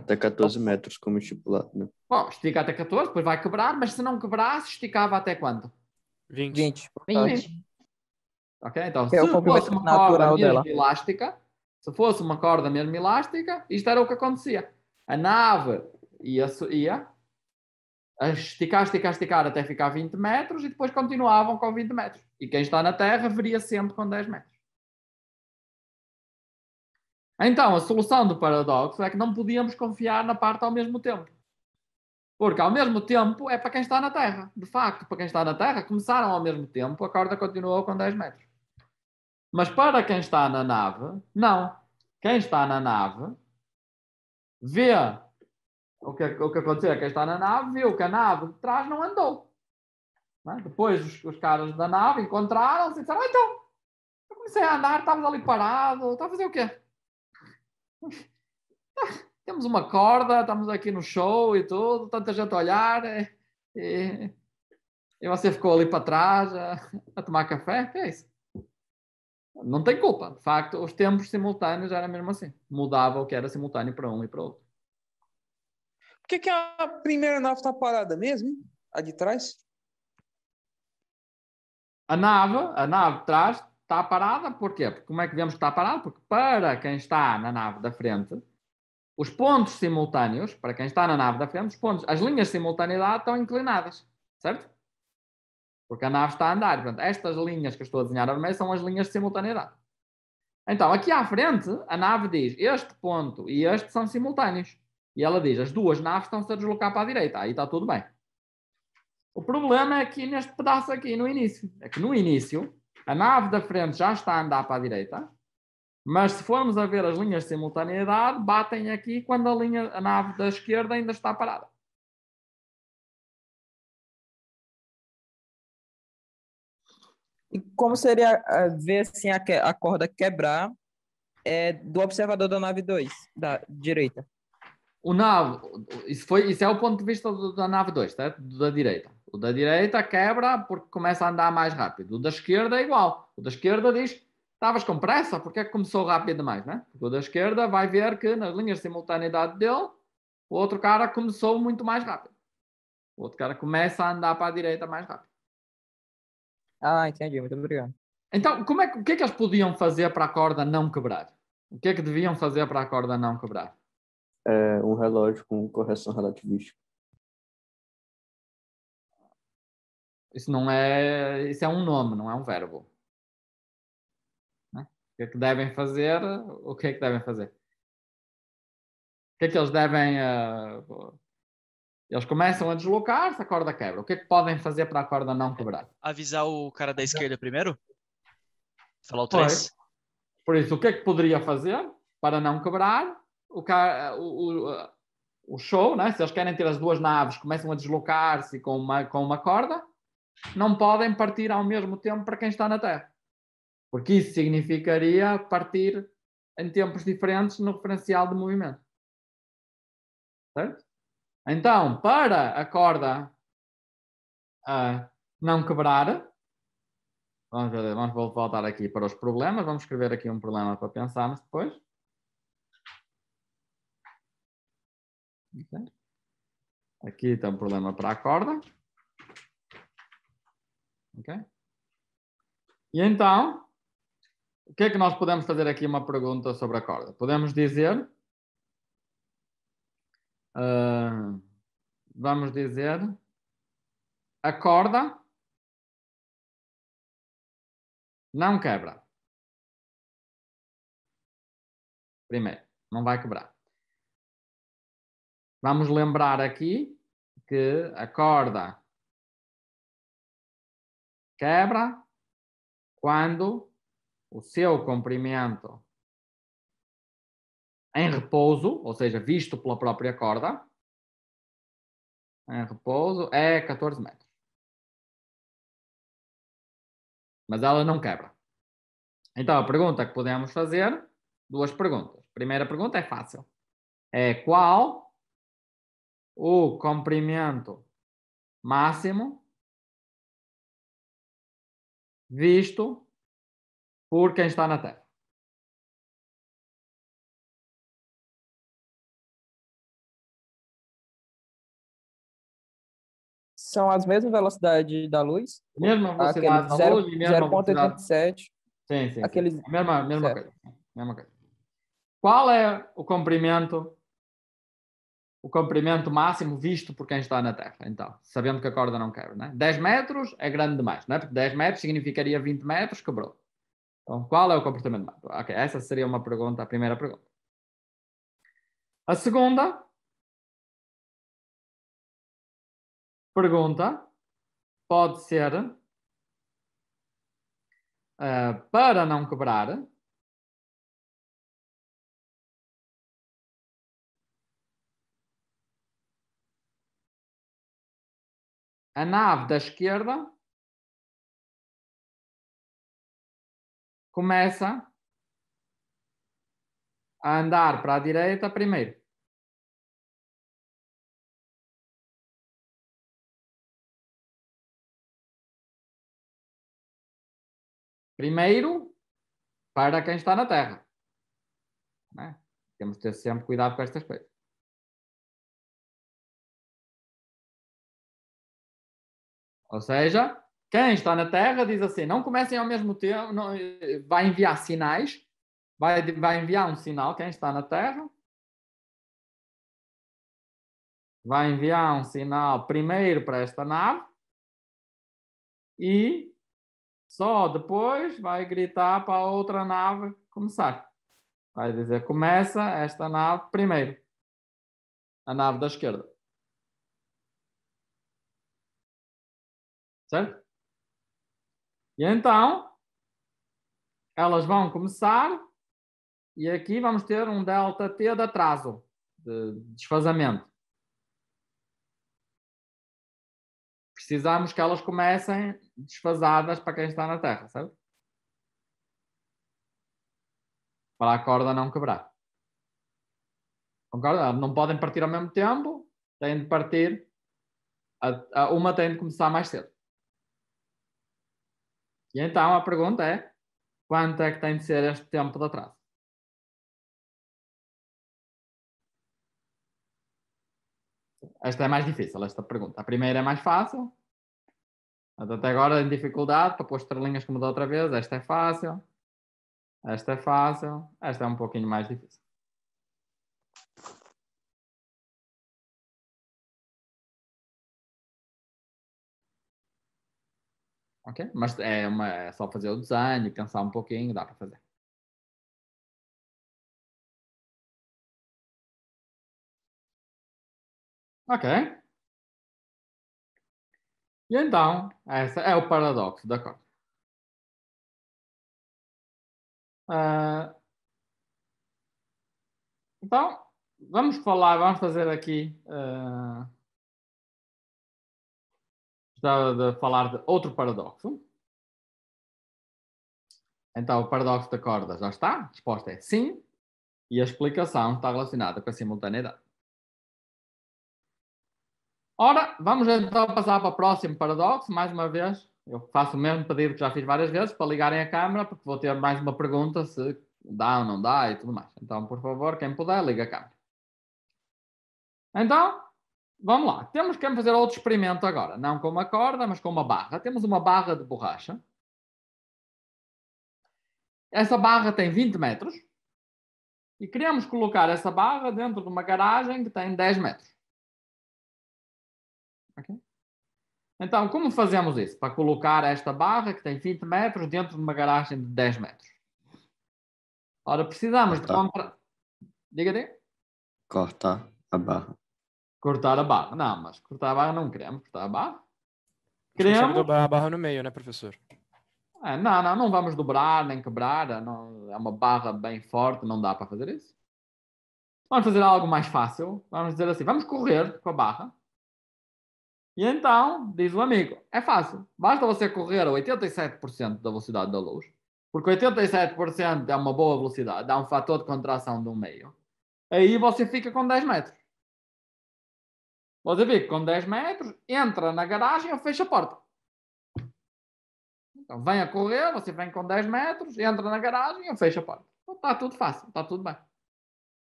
Até 14 metros, como estipulado, né? Bom, estica até 14, depois vai quebrar, mas se não quebrasse, esticava até quanto? 20. 20. 20. Ok? Então, é se é fosse uma corda mesmo dela. elástica, se fosse uma corda mesmo elástica, isto era o que acontecia. A nave ia, ia esticar, esticar, esticar até ficar 20 metros e depois continuavam com 20 metros. E quem está na Terra veria sempre com 10 metros. Então, a solução do paradoxo é que não podíamos confiar na parte ao mesmo tempo. Porque ao mesmo tempo é para quem está na Terra. De facto, para quem está na Terra, começaram ao mesmo tempo, a corda continuou com 10 metros. Mas para quem está na nave, não. Quem está na nave vê o é que, o que aconteceu. Quem está na nave viu que a nave de trás não andou. Não é? Depois os, os, caras da nave encontraram-se e disseram: ah, então, eu comecei a andar, estávamos ali parado, está a fazer o quê? Ah, temos uma corda, estamos aqui no show e tudo, tanta gente a olhar e, é, é, e você ficou ali para trás a, a, tomar café, que é isso. Não tem culpa, de facto, os tempos simultâneos era mesmo assim, mudava o que era simultâneo para um e para outro. Por que, que a primeira nave está parada mesmo, a de trás? A nave, a nave de trás está parada, porquê? Porque como é que vemos que está parada? Porque para quem está na nave da frente, os pontos simultâneos, para quem está na nave da frente, os pontos, as linhas de simultaneidade estão inclinadas, certo? Porque a nave está a andar. Portanto, estas linhas que estou a desenhar vermelho são as linhas de simultaneidade. Então, aqui à frente, a nave diz este ponto e este são simultâneos. E ela diz as duas naves estão-se a deslocar para a direita. Aí está tudo bem. O problema é aqui neste pedaço aqui no início. É que no início a nave da frente já está a andar para a direita, mas se formos a ver as linhas de simultaneidade, batem aqui quando a, linha, a nave da esquerda ainda está parada. E como seria eh, ver assim, a, corda quebrar é, do observador da nave 2, da direita? O nave, isso, foi, isso é o ponto de vista do, da nave 2, certo? Do da direita. O da direita quebra porque começa a andar mais rápido. O da esquerda é igual. O da esquerda diz: estavas com pressa, porque é que começou rápido demais, né? O da esquerda vai ver que nas linhas de simultaneidade dele, o outro cara começou muito mais rápido. O outro cara começa a andar para a direita mais rápido. Ah, entendi. Muito obrigado. Então, como é, o que é que eles podiam fazer para a corda não quebrar? O que é que deviam fazer para a corda não quebrar? é, um relógio com correção relativística. Isso não é. Isso é um nome, não é um verbo. Né? O que é que devem fazer? O que é que devem fazer? O que é que eles devem. Uh... Eles começam a deslocar se a corda quebra. O que é que podem fazer para a corda não quebrar? Avisar o cara da esquerda primeiro? Falar o 3? Por isso, o que é que poderia fazer para não quebrar? o, o, o, show, né? se eles querem ter as duas naves, começam a deslocar-se com uma, com uma corda, não podem partir ao mesmo tempo para quem está na Terra. Porque isso significaria partir em tempos diferentes no referencial de movimento. Certo? Então, para a corda uh, não quebrar, vamos, vamos voltar aqui para os problemas, vamos escrever aqui um problema para pensarmos depois. Okay? Aqui está um problema para a corda. Okay? E então, o que é que nós podemos fazer aqui uma pergunta sobre a corda? Podemos dizer, uh, vamos dizer, a corda não quebra. Primeiro, não vai quebrar. Vamos lembrar aqui que a corda quebra quando o seu comprimento em repouso, ou seja, visto pela própria corda, em repouso é 14 metros. Mas ela não quebra. Então a pergunta que podemos fazer, duas perguntas. A primeira pergunta é fácil. É qual o comprimento máximo visto por quem está na Terra. São as mesmas velocidades da luz? Mesma velocidade da luz e mesma 0.87. Sim, sim. Aqueles... É mesma, mesma coisa. mesma coisa. Qual é o comprimento o comprimento máximo visto por quem está na Terra, então, sabendo que a corda não quebra. Né? 10 metros é grande demais, né? porque 10 metros significaria 20 metros, quebrou. Então, qual é o comportamento máximo? Ok, essa seria uma pergunta, a primeira pergunta. A segunda pergunta pode ser uh, para não quebrar, a nave da esquerda começa a andar para a direita primeiro. Primeiro, para quem está na Terra. Né? Temos de ter sempre cuidado com estas coisas. Ou seja, quem está na Terra diz assim: não comecem ao mesmo tempo, não, vai enviar sinais, vai, vai enviar um sinal. Quem está na Terra vai enviar um sinal primeiro para esta nave e só depois vai gritar para a outra nave começar. Vai dizer: começa esta nave primeiro, a nave da esquerda. Certo? E então, elas vão começar e aqui vamos ter um delta T de atraso, de desfazamento. Precisamos que elas comecem desfasadas para quem está na Terra, certo? Para a corda não quebrar. Concorda? Não podem partir ao mesmo tempo, têm de partir, a, a uma tem de começar mais cedo. E então a pergunta é: quanto é que tem de ser este tempo de atraso? Esta é mais difícil, esta pergunta. A primeira é mais fácil. Até agora em dificuldade, para pôr estrelinhas como da outra vez, esta é fácil. Esta é fácil. Esta é um pouquinho mais difícil. ok? Mas é, uma, é só fazer o design, cansar um pouquinho, dá para fazer. Ok. E então, esse é o paradoxo da corda. Uh, ah, então, vamos falar, vamos fazer aqui. Uh, gostava de falar de outro paradoxo. Então, o paradoxo da corda já está, a resposta é sim, e a explicação está relacionada com a simultaneidade. Ora, vamos então passar para o próximo paradoxo, mais uma vez. Eu faço o mesmo pedido que já fiz várias vezes para ligarem a câmera, porque vou ter mais uma pergunta se dá ou não dá e tudo mais. Então, por favor, quem puder, liga a câmera. Então, vamos lá. Temos que fazer outro experimento agora. Não com uma corda, mas com uma barra. Temos uma barra de borracha. Essa barra tem 20 metros. E queremos colocar essa barra dentro de uma garagem que tem 10 metros. Okay? Então, como fazemos isso? Para colocar esta barra que tem 20 metros dentro de uma garagem de 10 metros. Ora, precisamos de comprar. Diga, te Cortar a barra. Cortar a barra. Não, mas cortar a barra não queremos cortar a barra. Queremos. dobrar a barra no meio, né, professor? É, não, não, não vamos dobrar nem quebrar. É, não, é uma barra bem forte, não dá para fazer isso. Vamos fazer algo mais fácil. Vamos dizer assim: vamos correr com a barra. E então, diz o amigo, é fácil. Basta você correr a 87% da velocidade da luz, porque 87% é uma boa velocidade, dá um fator de contração de um meio. Aí você fica com 10 metros. Você vê que com 10 metros, entra na garagem ou fecha a porta. Então, vem a correr, você vem com 10 metros, entra na garagem ou fecha a porta. Então, está tudo fácil, está tudo bem.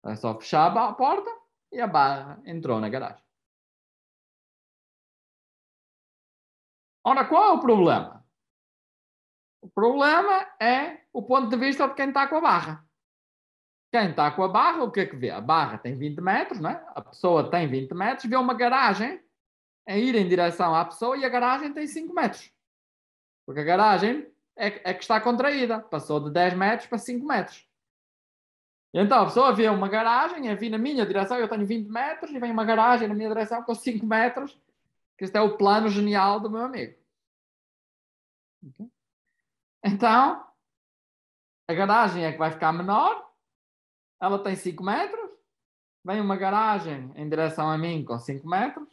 É só fechar a porta e a barra entrou na garagem. Ora, qual é o problema? O problema é o ponto de vista de quem está com a barra. Quem está com a barra, o que é que vê? A barra tem 20 metros, não é? a pessoa tem 20 metros, vê uma garagem a ir em direção à pessoa e a garagem tem 5 metros. Porque a garagem é, é que está contraída, passou de 10 metros para 5 metros. então a pessoa vê uma garagem, a é, vi na minha direção, eu tenho 20 metros, e vem uma garagem na minha direção com 5 metros, que este é o plano genial do meu amigo. Okay? Então, a garagem é que vai ficar menor, ela tem 5 metros, vem uma garagem em direção a mim com 5 metros.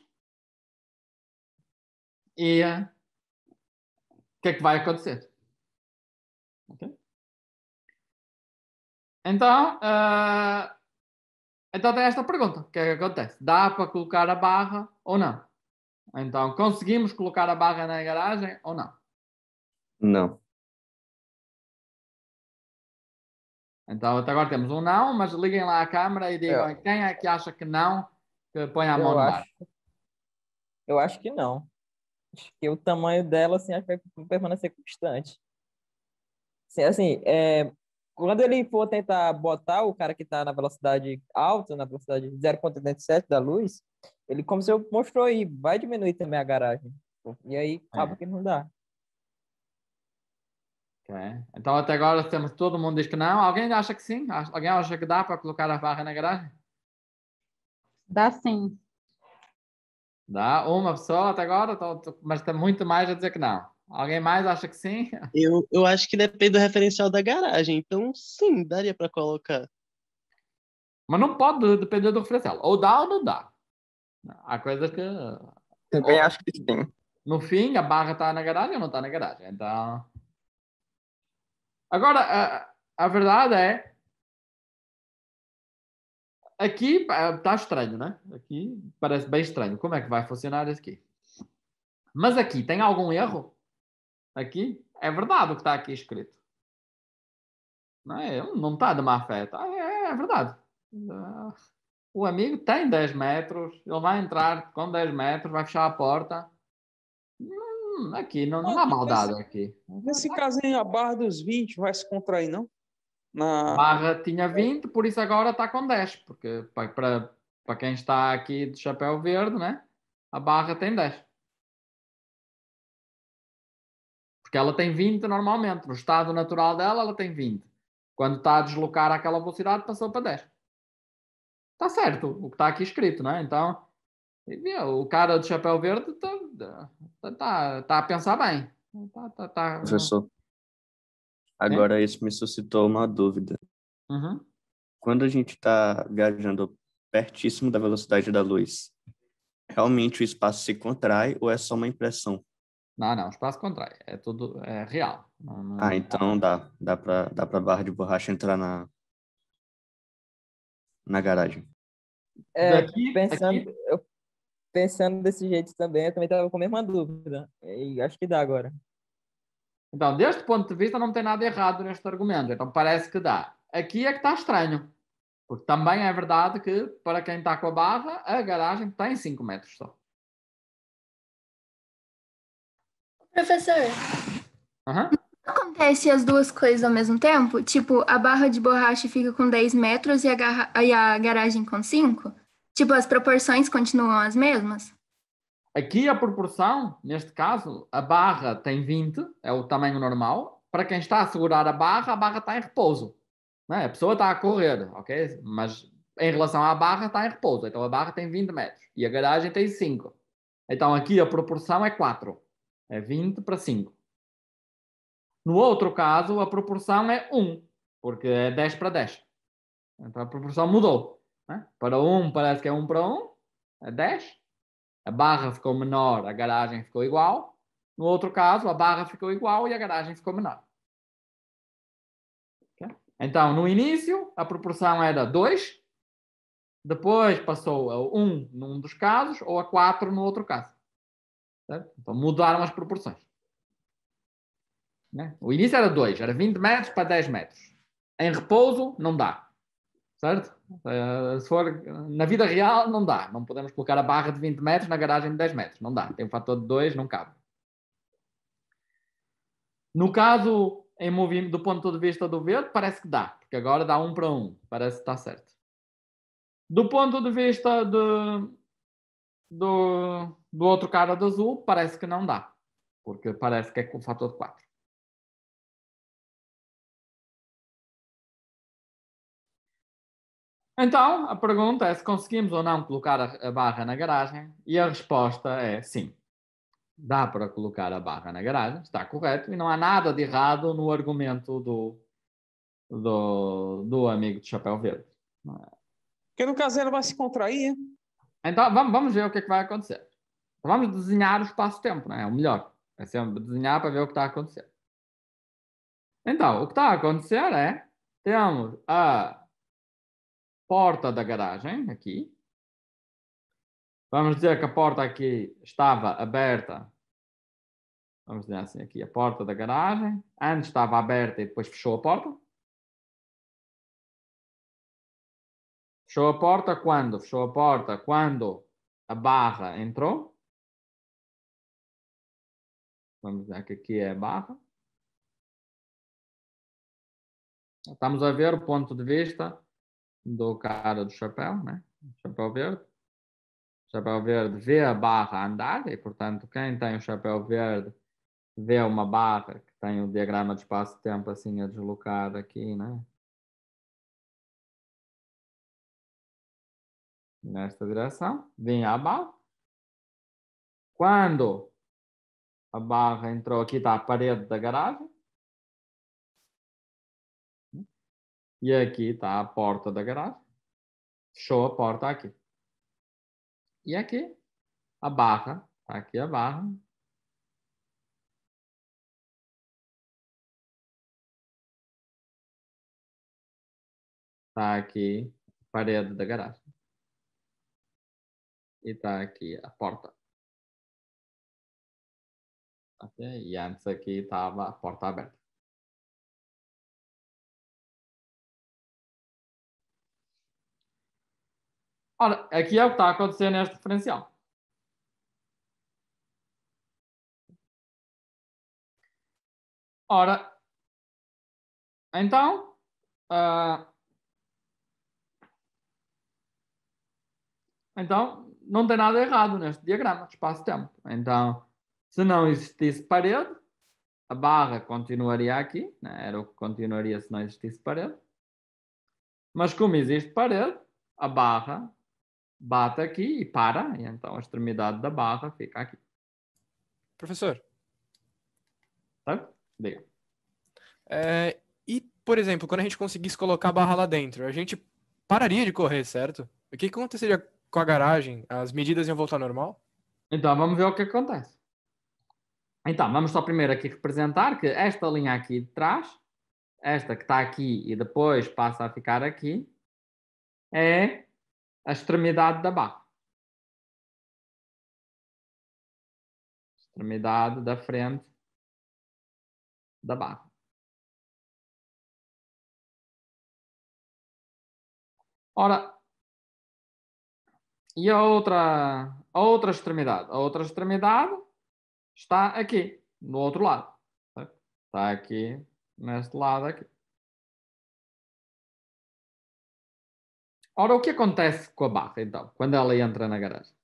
E o que é que vai acontecer? Okay? Então, uh, então tem esta pergunta: o que é que acontece? Dá para colocar a barra ou não? Então, conseguimos colocar a barra na garagem ou não? Não. Então, até agora temos um não, mas liguem lá à câmara e digam é. quem é que acha que não, que põe a mão eu no acho... ar. Eu acho que não. Acho que o tamanho dela, assim, acho que vai permanecer constante. Assim, assim é... quando ele for tentar botar o cara que está na velocidade alta, na velocidade 0.87 da luz, ele, como se eu mostrou aí, vai diminuir também a garagem. E aí, é. acaba é. que não dá. Okay. Então, até agora, temos, todo mundo diz que não. Alguém acha que sim? Alguém acha que dá para colocar a barra na garagem? Dá sim. Dá uma pessoa até agora, tô, então, tô, mas tem muito mais a dizer que não. Alguém mais acha que sim? [laughs] Eu, eu acho que depende do referencial da garagem. Então, sim, daria para colocar. Mas não pode depender do referencial. Ou dá ou não dá. A coisa que. Também ou, acho que sim. No fim, a barra está na garagem ou não está na garagem. Então. Agora, a, a verdade é. Aqui está estranho, né? Aqui parece bem estranho. Como é que vai funcionar isso aqui? Mas aqui tem algum erro? Aqui é verdade o que está aqui escrito. Não, é, não está de má fé. Tá, é, é verdade. Ah, o amigo tem 10 metros, ele vai entrar com 10 metros, vai fechar a porta Hum, aqui, não, não há maldade esse, aqui. Nesse caso, a barra dos 20 vai se contrair, não? Na... A barra tinha 20, por isso agora está com 10, porque para para quem está aqui de chapéu verde, né? A barra tem 10. Porque ela tem 20 normalmente. No estado natural dela, ela tem 20. Quando está a deslocar aquela velocidade, passou para 10. Está certo o que está aqui escrito, né? Então, o cara de chapéu verde está Tá, tá, tá a pensar bem. Tá, tá, tá. Professor, agora é? isso me suscitou uma dúvida. Uhum. Quando a gente está viajando pertíssimo da velocidade da luz, realmente o espaço se contrai ou é só uma impressão? Não, não, o espaço contrai, é tudo é real. Não, não... Ah, então dá, dá para dá para barra de borracha entrar na na garagem. É, Daqui, pensando, aqui... eu pensando desse jeito também, eu também estava com a mesma dúvida. E acho que dá agora. Então, deste ponto de vista, não tem nada errado neste argumento. Então, parece que dá. Aqui é que está estranho. Porque também é verdade que, para quem está com a barra, a garagem tem 5 metros só. Professor. Uhum. Acontece as duas coisas ao mesmo tempo? Tipo, a barra de borracha fica com 10 metros e a, garra... e a garagem com 5? Tipo, as proporções continuam as mesmas? Aqui a proporção, neste caso, a barra tem 20, é o tamanho normal. Para quem está a segurar a barra, a barra está em repouso. Né? A pessoa está a correr, ok? Mas em relação à barra, está em repouso. Então a barra tem 20 metros e a garagem tem 5. Então aqui a proporção é 4. É 20 para 5. No outro caso, a proporção é 1, porque é 10 para 10. Então a proporção mudou. Né? Para um parece que é um para um, é 10. A barra ficou menor, a garagem ficou igual. No outro caso, a barra ficou igual e a garagem ficou menor. Okay? Então, no início, a proporção era 2. Depois passou a 1 um num dos casos ou a 4 no outro caso. Certo? Então, mudaram as proporções. Né? O início era 2, era 20 metros para 10 metros. Em repouso, não dá certo? Eh, se for na vida real, não dá. Não podemos colocar a barra de 20 metros na garagem de 10 metros. Não dá. Tem um fator de 2, não cabe. No caso, em movimento, do ponto de vista do verde, parece que dá, porque agora dá um para um. Parece que está certo. Do ponto de vista de, do, do outro cara do azul, parece que não dá, porque parece que é com o fator de 4. Então, a pergunta é se conseguimos ou não colocar a barra na garagem, e a resposta é sim. Dá para colocar a barra na garagem, está correto, e não há nada de errado no argumento do, do, do amigo de Chapéu Verde. É? Porque no caso ela vai se contrair. Então, vamos, vamos ver o que, é que vai acontecer. Então, vamos desenhar o espaço-tempo, é? é o melhor. É sempre desenhar para ver o que está acontecendo. Então, o que está a acontecer é temos a porta da garagem, aqui. Vamos dizer que a porta aqui estava aberta. Vamos dizer assim aqui, a porta da garagem. Antes estava aberta e depois fechou a porta. Fechou a porta quando? Fechou a porta quando a barra entrou. Vamos dizer que aqui é a barra. Estamos a ver o ponto de vista do cara do chapéu, né? Chapéu verde. chapéu verde vê a barra andar, e portanto, quem tem o chapéu verde vê uma barra que tem o diagrama de espaço-tempo assim a deslocar aqui, né? Nesta direção, vinha a barra. Quando a barra entrou aqui, está a parede da garagem, E aqui está a porta da garagem. Fechou a porta aqui. E aqui a barra. está aqui a barra. está aqui a parede da garagem. E está aqui a porta. Okay? Tá e antes aqui estava a porta aberta. Ora, aqui é o que está a acontecer neste referencial. Ora, então, uh, então, não tem nada errado neste diagrama de espaço-tempo. Então, se não existisse parede, a barra continuaria aqui, né? era o que continuaria se não existisse parede. Mas como existe parede, a barra bate aqui e para, e então a extremidade da barra fica aqui. Professor. Tá? Diga. É, e, por exemplo, quando a gente conseguisse colocar a barra lá dentro, a gente pararia de correr, certo? O que aconteceria com a garagem? As medidas iam voltar normal? Então, vamos ver o que acontece. Então, vamos só primeiro aqui representar que esta linha aqui de trás, esta que está aqui e depois passa a ficar aqui, é a extremidade da barra. Extremidade da frente da barra. Ora, e a outra, a outra extremidade? A outra extremidade está aqui, no outro lado. Está aqui, neste lado aqui. Ora, o que acontece com a barra, então, quando ela entra na garagem?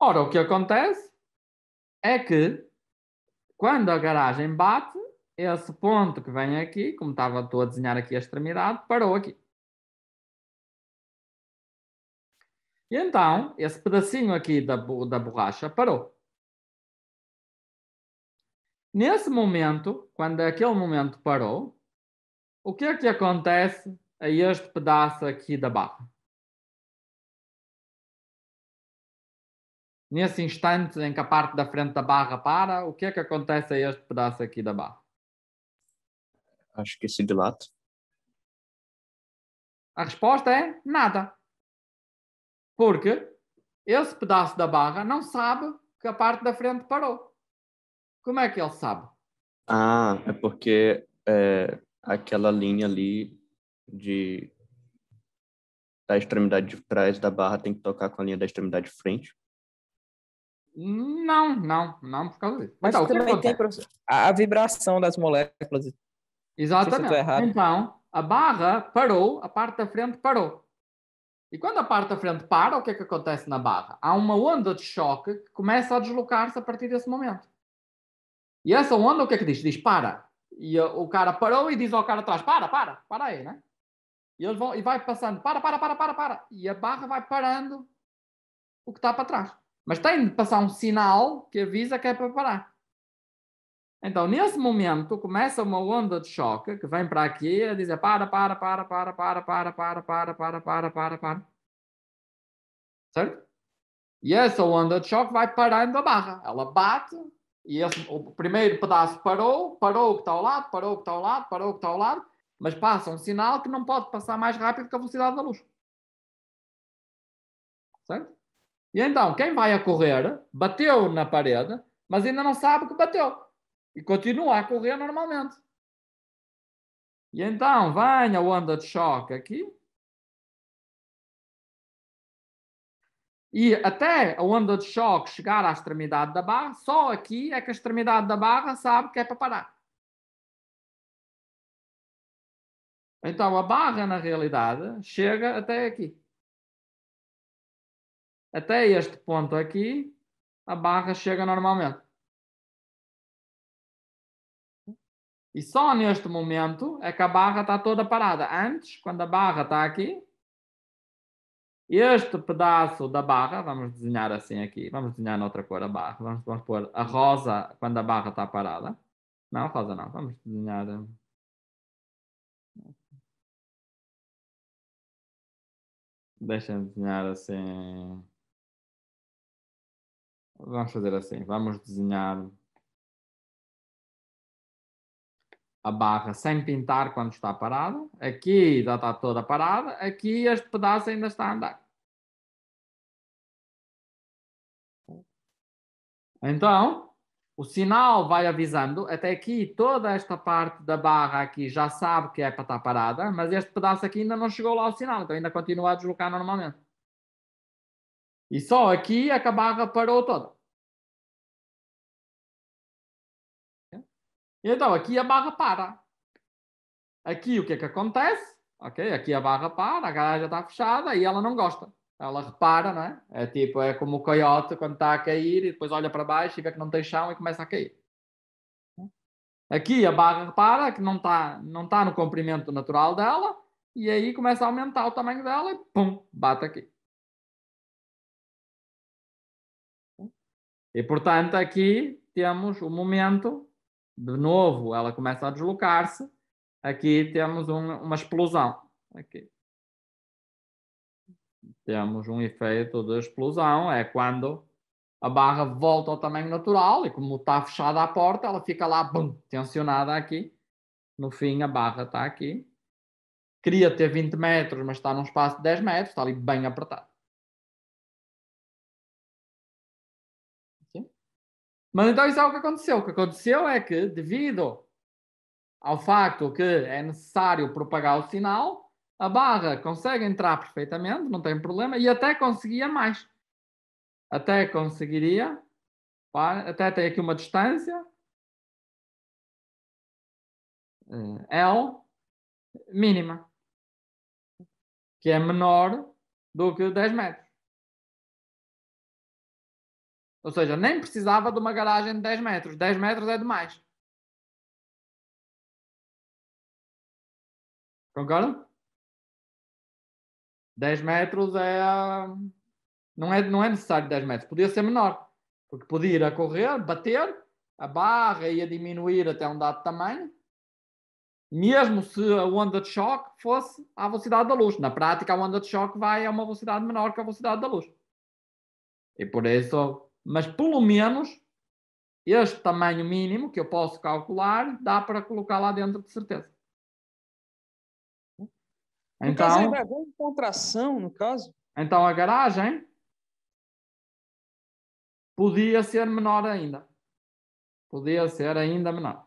Ora, o que acontece é que quando a garagem bate, esse ponto que vem aqui, como estava a desenhar aqui a extremidade, parou aqui. E então, esse pedacinho aqui da, da borracha parou. Nesse momento, quando aquele momento parou, o que é que acontece a este pedaço aqui da barra? Nesse instante em que a parte da frente da barra para, o que é que acontece a este pedaço aqui da barra? Acho que se dilata. A resposta é nada. Porque esse pedaço da barra não sabe que a parte da frente parou. Como é que ele sabe? Ah, é porque é, aquela linha ali de da extremidade de trás da barra tem que tocar com a linha da extremidade de frente? Não, não, não por causa disso. Mas tá, também tem a vibração das moléculas. Exatamente. Se então, a barra parou, a parte da frente parou. E quando a parte da frente para, o que é que acontece na barra? Há uma onda de choque que começa a deslocar-se a partir desse momento. E essa onda, o que é que diz? Diz para. E o cara parou e diz ao cara atrás: para, para, para aí, né? E eles vão e vai passando: para, para, para, para, para. E a barra vai parando o que está para trás. Mas tem de passar um sinal que avisa que é para parar. Então, nesse momento, começa uma onda de choque que vem para aqui a dizer: para, para, para, para, para, para, para, para, para, para, para, para. Certo? E essa onda de choque vai parando a barra. Ela bate e esse, o primeiro pedaço parou, parou o que está ao lado, parou o que está ao lado, parou o que está ao lado, mas passa um sinal que não pode passar mais rápido que a velocidade da luz. Certo? E então, quem vai a correr, bateu na parede, mas ainda não sabe que bateu. E continua a correr normalmente. E então, vem a onda de choque aqui, e até a onda de choque chegar à extremidade da barra, só aqui é que a extremidade da barra sabe que é para parar. Então a barra, na realidade, chega até aqui. Até este ponto aqui, a barra chega normalmente. E só neste momento é que a barra está toda parada. Antes, quando a barra está aqui, este pedaço da barra, vamos desenhar assim aqui, vamos desenhar noutra cor a barra, vamos, vamos pôr a rosa quando a barra está parada. Não, rosa não, vamos desenhar... Eh, deixa-me desenhar assim... Vamos fazer assim, vamos desenhar... a barra sem pintar quando está parada. Aqui já está toda parada. Aqui este pedaço ainda está a andar. Então, o sinal vai avisando, até aqui toda esta parte da barra aqui já sabe que é para estar parada, mas este pedaço aqui ainda não chegou lá ao sinal, então ainda continua a deslocar normalmente. E só aqui é que a barra parou toda. Então, aqui a barra para. Aqui o que é que acontece? Ok, aqui a barra para, a garagem está fechada e ela não gosta. Ela repara, não é? É tipo, é como o coiote quando está a cair e depois olha para baixo e vê que não tem chão e começa a cair. Aqui a barra repara que não está não tá no comprimento natural dela e aí começa a aumentar o tamanho dela e pum, bate aqui. E portanto aqui temos o momento de novo ela começa a deslocar-se, aqui temos um, uma explosão. Aqui. Temos um efeito de explosão, é quando a barra volta ao tamanho natural e como está fechada a porta, ela fica lá, bum, tensionada aqui. No fim, a barra está aqui. Queria ter 20 metros, mas está num espaço de 10 metros, está ali bem apertado. Mas então isso é o que aconteceu. O que aconteceu é que, devido ao facto que é necessário propagar o sinal, a barra consegue entrar perfeitamente, não tem problema, e até conseguia mais. Até conseguiria, até tem aqui uma distância, eh, L mínima, que é menor do que 10 metros. Ou seja, nem precisava de uma garagem de 10 metros. 10 metros é demais. Concordam? 10 metros é. Hum, não é, não é necessário 10 metros. Podia ser menor. Porque podia ir a correr, bater, a barra ia diminuir até um dado tamanho. Mesmo se a onda de choque fosse à velocidade da luz. Na prática, a onda de choque vai a uma velocidade menor que a velocidade da luz. E por isso mas pelo menos este tamanho mínimo que eu posso calcular dá para colocar lá dentro de certeza. então, é bom contração, no caso. Então, a garagem podia ser menor ainda. Podia ser ainda menor.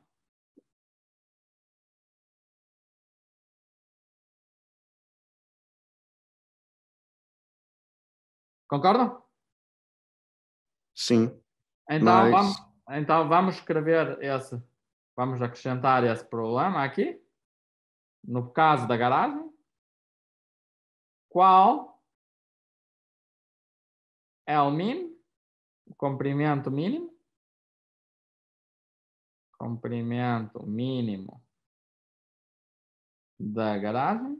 Concordam? Sim. Então, mas... vamos, então vamos escrever esse, vamos acrescentar esse problema aqui, no caso da garagem, qual é o mínimo, o comprimento mínimo, comprimento mínimo da garagem,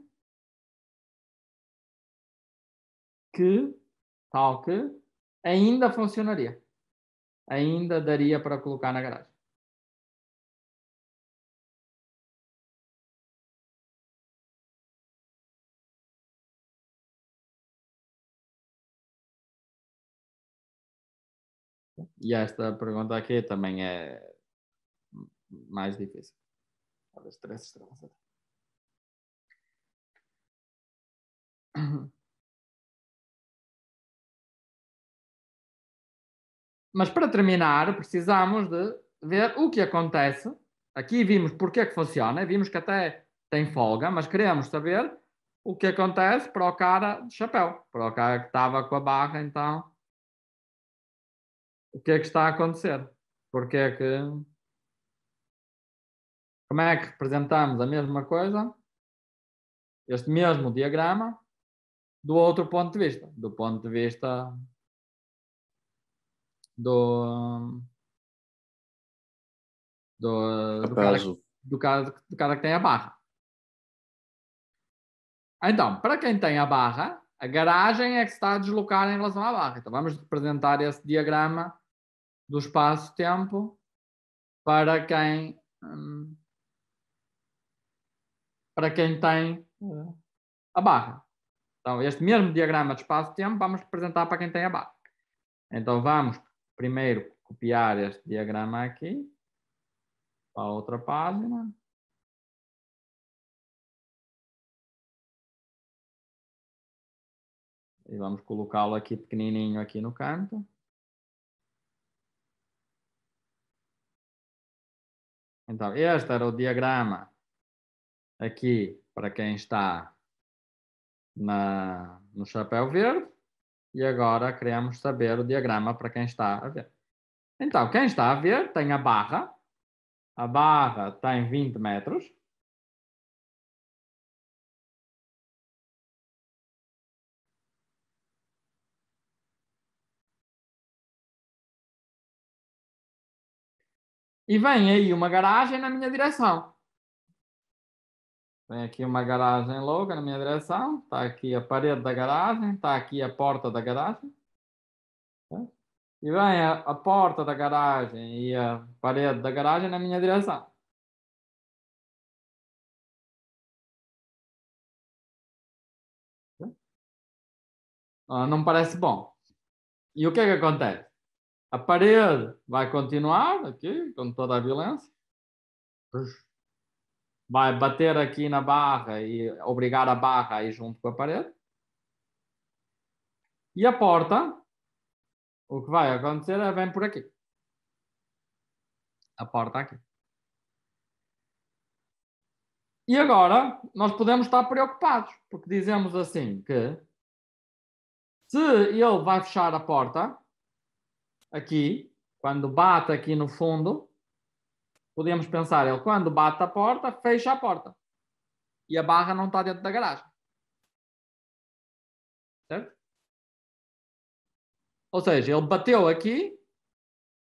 que, tal que, ainda funcionaria. Ainda daria para colocar na garagem. E esta pergunta aqui também é mais difícil. Talvez três estrelas. Mas para terminar, precisamos de ver o que acontece. Aqui vimos porque é que funciona, vimos que até tem folga, mas queremos saber o que acontece para o cara de chapéu, para o cara que estava com a barra, então. O que é que está a acontecer? Porque é que. Como é que representamos a mesma coisa, este mesmo diagrama, do outro ponto de vista, do ponto de vista do. Do, do cara, do, cara, do cara que tem a barra. Então, para quem tem a barra, a garagem é que está a deslocar em relação à barra. Então, vamos representar esse diagrama do espaço-tempo para quem hum, para quem tem eh, a barra. Então, este mesmo diagrama de espaço-tempo vamos representar para quem tem a barra. Então, vamos primeiro copiar este diagrama aqui para outra página. E vamos colocá-lo aqui pequenininho aqui no canto. Então, este era o diagrama aqui para quem está na, no chapéu verde. E agora queremos saber o diagrama para quem está a ver. Então, quem está a ver tem a barra. A barra tem 20 metros. E vem aí uma garagem na minha direção. Tem aqui uma garagem louca na minha direção, está aqui a parede da garagem, está aqui a porta da garagem. Tá? E vem a, a, porta da garagem e a parede da garagem na minha direção. Tá? Ah, não parece bom. E o que é que acontece? A parede vai continuar aqui, com toda a violência vai bater aqui na barra e obrigar a barra a ir junto com a parede. E a porta, o que vai acontecer é vem por aqui. A porta aqui. E agora, nós podemos estar preocupados, porque dizemos assim que se ele vai fechar a porta, aqui, quando bate aqui no fundo, podemos pensar, ele quando bate a porta, fecha a porta. E a barra não está dentro da garagem. Certo? Ou seja, ele bateu aqui.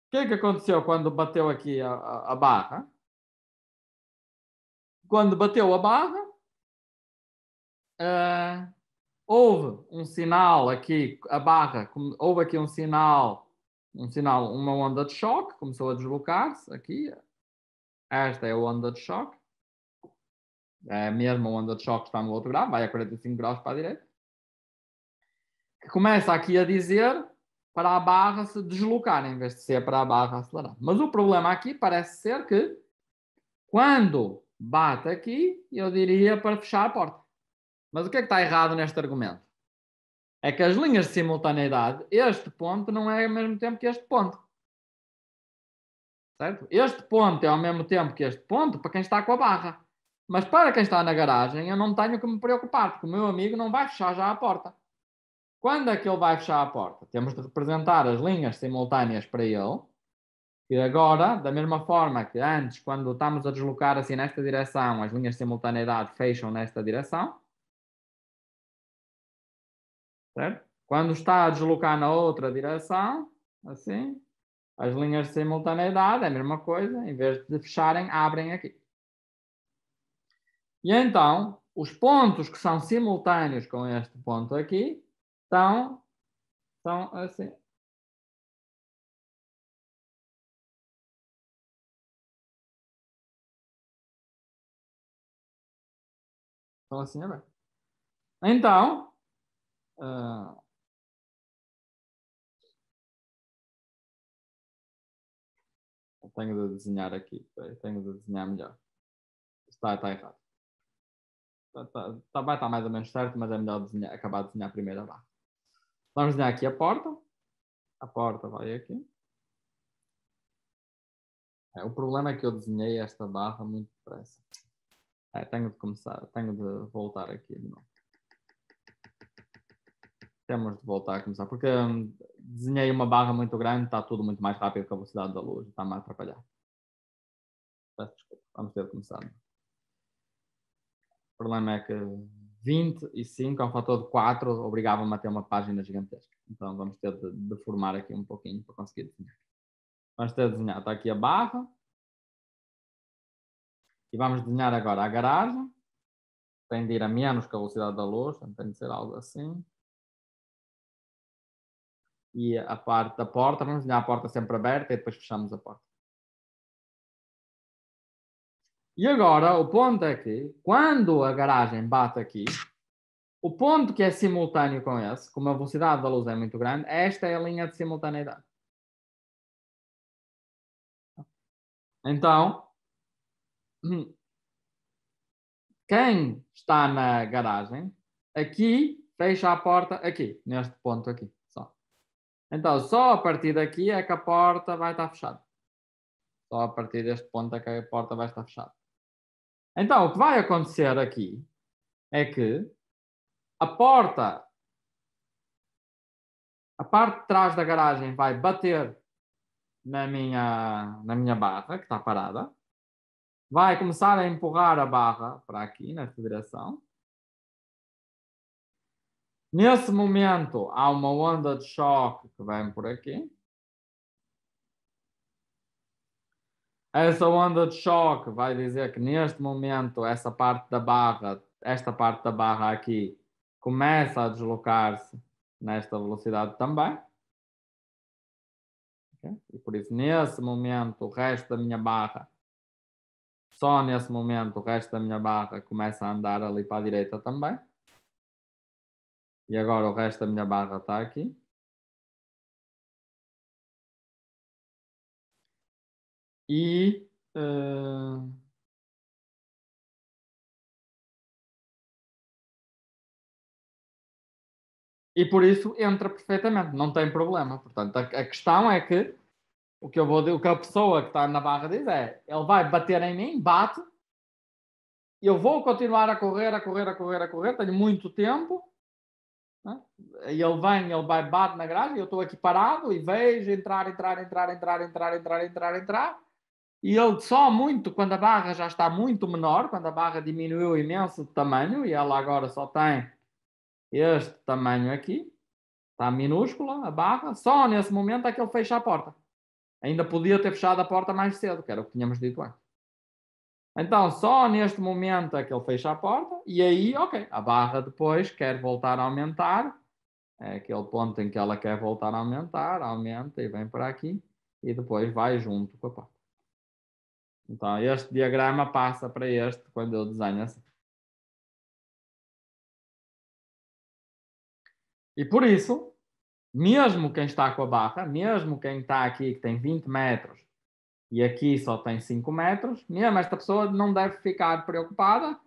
O que é que aconteceu quando bateu aqui a, a, a barra? Quando bateu a barra, uh, houve um sinal aqui, a barra, houve aqui um sinal, um sinal, uma onda de choque, começou a deslocar-se aqui, esta é a onda de choque. É a mesma onda de choque que está no outro grau, vai a 45 graus para a direita. Que começa aqui a dizer para a barra se deslocar, em vez de ser para a barra acelerar. Mas o problema aqui parece ser que quando bate aqui, eu diria para fechar a porta. Mas o que é que está errado neste argumento? É que as linhas de simultaneidade, este ponto não é ao mesmo tempo que este ponto. Certo? Este ponto é ao mesmo tempo que este ponto para quem está com a barra. Mas para quem está na garagem, eu não tenho que me preocupar, porque o meu amigo não vai fechar já a porta. Quando é que ele vai fechar a porta? Temos de representar as linhas simultâneas para ele. E agora, da mesma forma que antes, quando estamos a deslocar assim nesta direção, as linhas de simultaneidade fecham nesta direção. Certo? Quando está a deslocar na outra direção, assim, as linhas de simultaneidade é a mesma coisa, em vez de fecharem, abrem aqui. E então, os pontos que são simultâneos com este ponto aqui estão, estão assim. Estão assim abertos. Então, uh, tenho de desenhar aqui, tenho de desenhar melhor. Está, está errado. Está, está, está, vai estar mais ou menos certo, mas é melhor desenhar, acabar de desenhar primeiro primeira barra. Vamos desenhar aqui a porta. A porta vai aqui. É, o problema é que eu desenhei esta barra muito depressa. É, tenho de começar, tenho de voltar aqui de novo. Temos de voltar a começar, porque hum, desenhei uma barra muito grande, está tudo muito mais rápido que a velocidade da luz, está-me a Peço Desculpa, vamos ter de começar. O problema é que 25 ao é fator de 4 obrigava-me a ter uma página gigantesca. Então vamos ter de deformar aqui um pouquinho para conseguir desenhar. Vamos ter de desenhar, está aqui a barra. E vamos desenhar agora a garagem. Tem de ir a menos que a velocidade da luz, então tem de ser algo assim e a parte da porta, vamos deixar a porta sempre aberta e depois fechamos a porta. E agora, o ponto é que, quando a garagem bate aqui, o ponto que é simultâneo com esse, como a velocidade da luz é muito grande, esta é a linha de simultaneidade. Então, quem está na garagem, aqui fecha a porta, aqui, neste ponto aqui. Então, só a partir daqui é que a porta vai estar fechada. Só a partir deste ponto é que a porta vai estar fechada. Então, o que vai acontecer aqui é que a porta, a parte de trás da garagem vai bater na minha, na minha barra, que está parada, vai começar a empurrar a barra para aqui, nesta direção, Nesse momento, há uma onda de choque que vem por aqui. Essa onda de choque vai dizer que neste momento essa parte da barra, esta parte da barra aqui, começa a deslocar-se nesta velocidade também. E por isso, nesse momento, o resto da minha barra, só nesse momento, o resto da minha barra começa a andar ali para a direita também. E agora o resto da minha barra está aqui. E. Uh... E por isso entra perfeitamente, não tem problema. Portanto, a, a questão é que o que, eu vou, o que a pessoa que está na barra diz é: ele vai bater em mim, bate, eu vou continuar a correr, a correr, a correr, a correr, tenho muito tempo, e ele vem, ele vai, bate na grade, eu estou aqui parado e vejo entrar, entrar, entrar, entrar, entrar, entrar, entrar, entrar. E ele só muito, quando a barra já está muito menor, quando a barra diminuiu imenso de tamanho, e ela agora só tem este tamanho aqui, está minúscula a barra, só nesse momento é que ele fecha a porta. Ainda podia ter fechado a porta mais cedo, que era o que tínhamos dito antes. Então, só neste momento é que ele fecha a porta, e aí, ok, a barra depois quer voltar a aumentar, é aquele ponto em que ela quer voltar a aumentar, aumenta e vem para aqui, e depois vai junto com a porta. Então, este diagrama passa para este quando eu desenho assim. E por isso, mesmo quem está com a barra, mesmo quem está aqui que tem 20 metros e aqui só tem 5 metros, mesmo esta pessoa não deve ficar preocupada,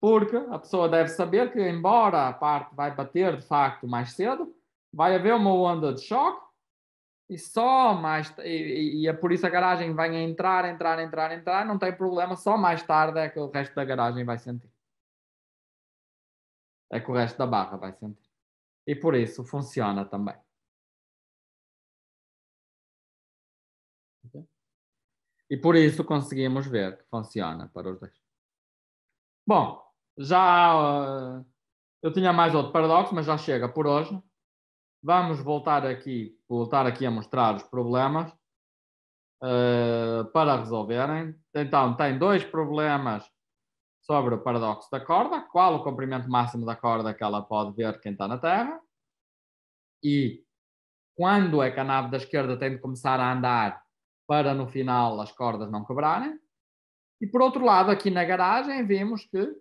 porque a pessoa deve saber que, embora a parte vai bater de facto mais cedo, vai haver uma onda de choque e só mais e, e, e é por isso a garagem vai entrar, entrar, entrar, entrar, não tem problema, só mais tarde é que o resto da garagem vai sentir. É que o resto da barra vai sentir. E por isso funciona também. E por isso conseguimos ver que funciona para os dois. Bom, já uh, eu tinha mais outro paradoxo, mas já chega por hoje. Vamos voltar aqui, voltar aqui a mostrar os problemas uh, para resolverem. Então, tem dois problemas sobre o paradoxo da corda, qual o comprimento máximo da corda que ela pode ver quem está na Terra e quando é que a nave da esquerda tem de começar a andar para no final as cordas não quebrarem. E por outro lado, aqui na garagem, vimos que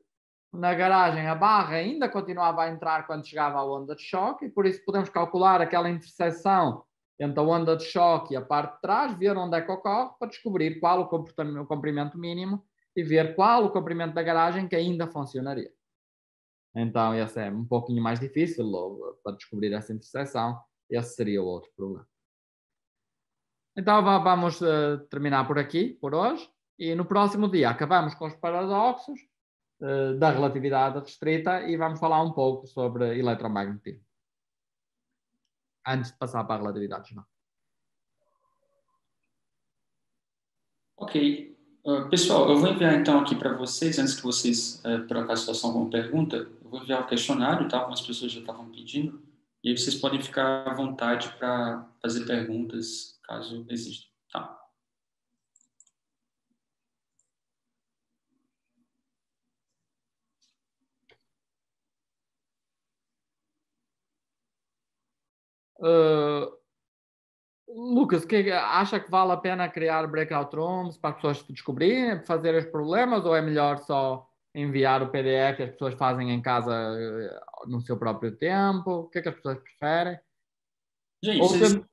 na garagem a barra ainda continuava a entrar quando chegava à onda de choque, e por isso podemos calcular aquela interseção entre a onda de choque e a parte de trás, ver onde é que ocorre, para descobrir qual o, o comprimento mínimo e ver qual o comprimento da garagem que ainda funcionaria. Então, esse é um pouquinho mais difícil para descobrir essa interseção. Esse seria o outro problema. Então vamos eh, terminar por aqui, por hoje, e no próximo dia acabamos com os paradoxos eh, da relatividade restrita e vamos falar um pouco sobre eletromagnetismo. Antes de passar para a relatividade geral. Ok. Uh, pessoal, eu vou enviar então aqui para vocês, antes que vocês, uh, por acaso, façam alguma pergunta, eu vou enviar o questionário, tá? Algumas pessoas já estavam pedindo, e aí vocês podem ficar à vontade para fazer perguntas caso exista. Tá. Uh, Lucas, que acha que vale a pena criar breakout rooms para as pessoas descobrirem, fazer os problemas, ou é melhor só enviar o PDF que as pessoas fazem em casa eh, no seu próprio tempo? O que é que as pessoas preferem? Gente, ou, vocês...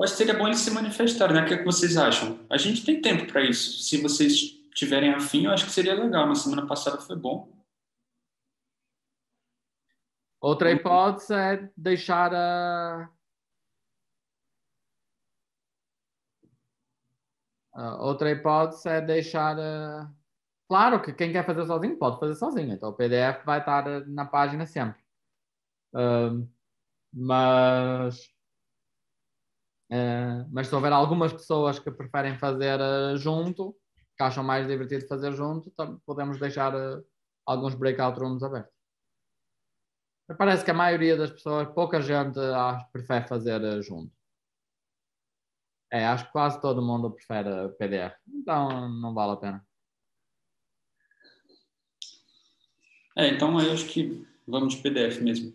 Eu acho que seria é bom eles se manifestarem, né? O que, é que vocês acham? A gente tem tempo para isso. Se vocês tiverem afim, eu acho que seria legal. Mas semana passada foi bom. Outra hipótese é deixar a. Uh, outra hipótese é deixar. Uh... Claro que quem quer fazer sozinho pode fazer sozinho, então o PDF vai estar na página sempre. Uh, mas Uh, mas se houver algumas pessoas que preferem fazer uh, junto, que acham mais divertido fazer junto, podemos deixar uh, alguns breakout rooms abertos. Mas parece que a maioria das pessoas, pouca gente acho, prefere fazer junto. É, acho que quase todo mundo prefere PDF. Então não vale a pena. É, então eu é, acho que vamos de PDF mesmo.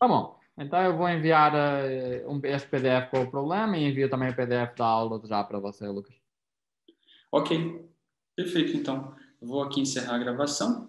Tá bom. Então eu vou enviar uh, um, este PDF com o problema e envio também o PDF da aula já para você, Lucas. Ok, perfeito. Então, vou aqui encerrar a gravação.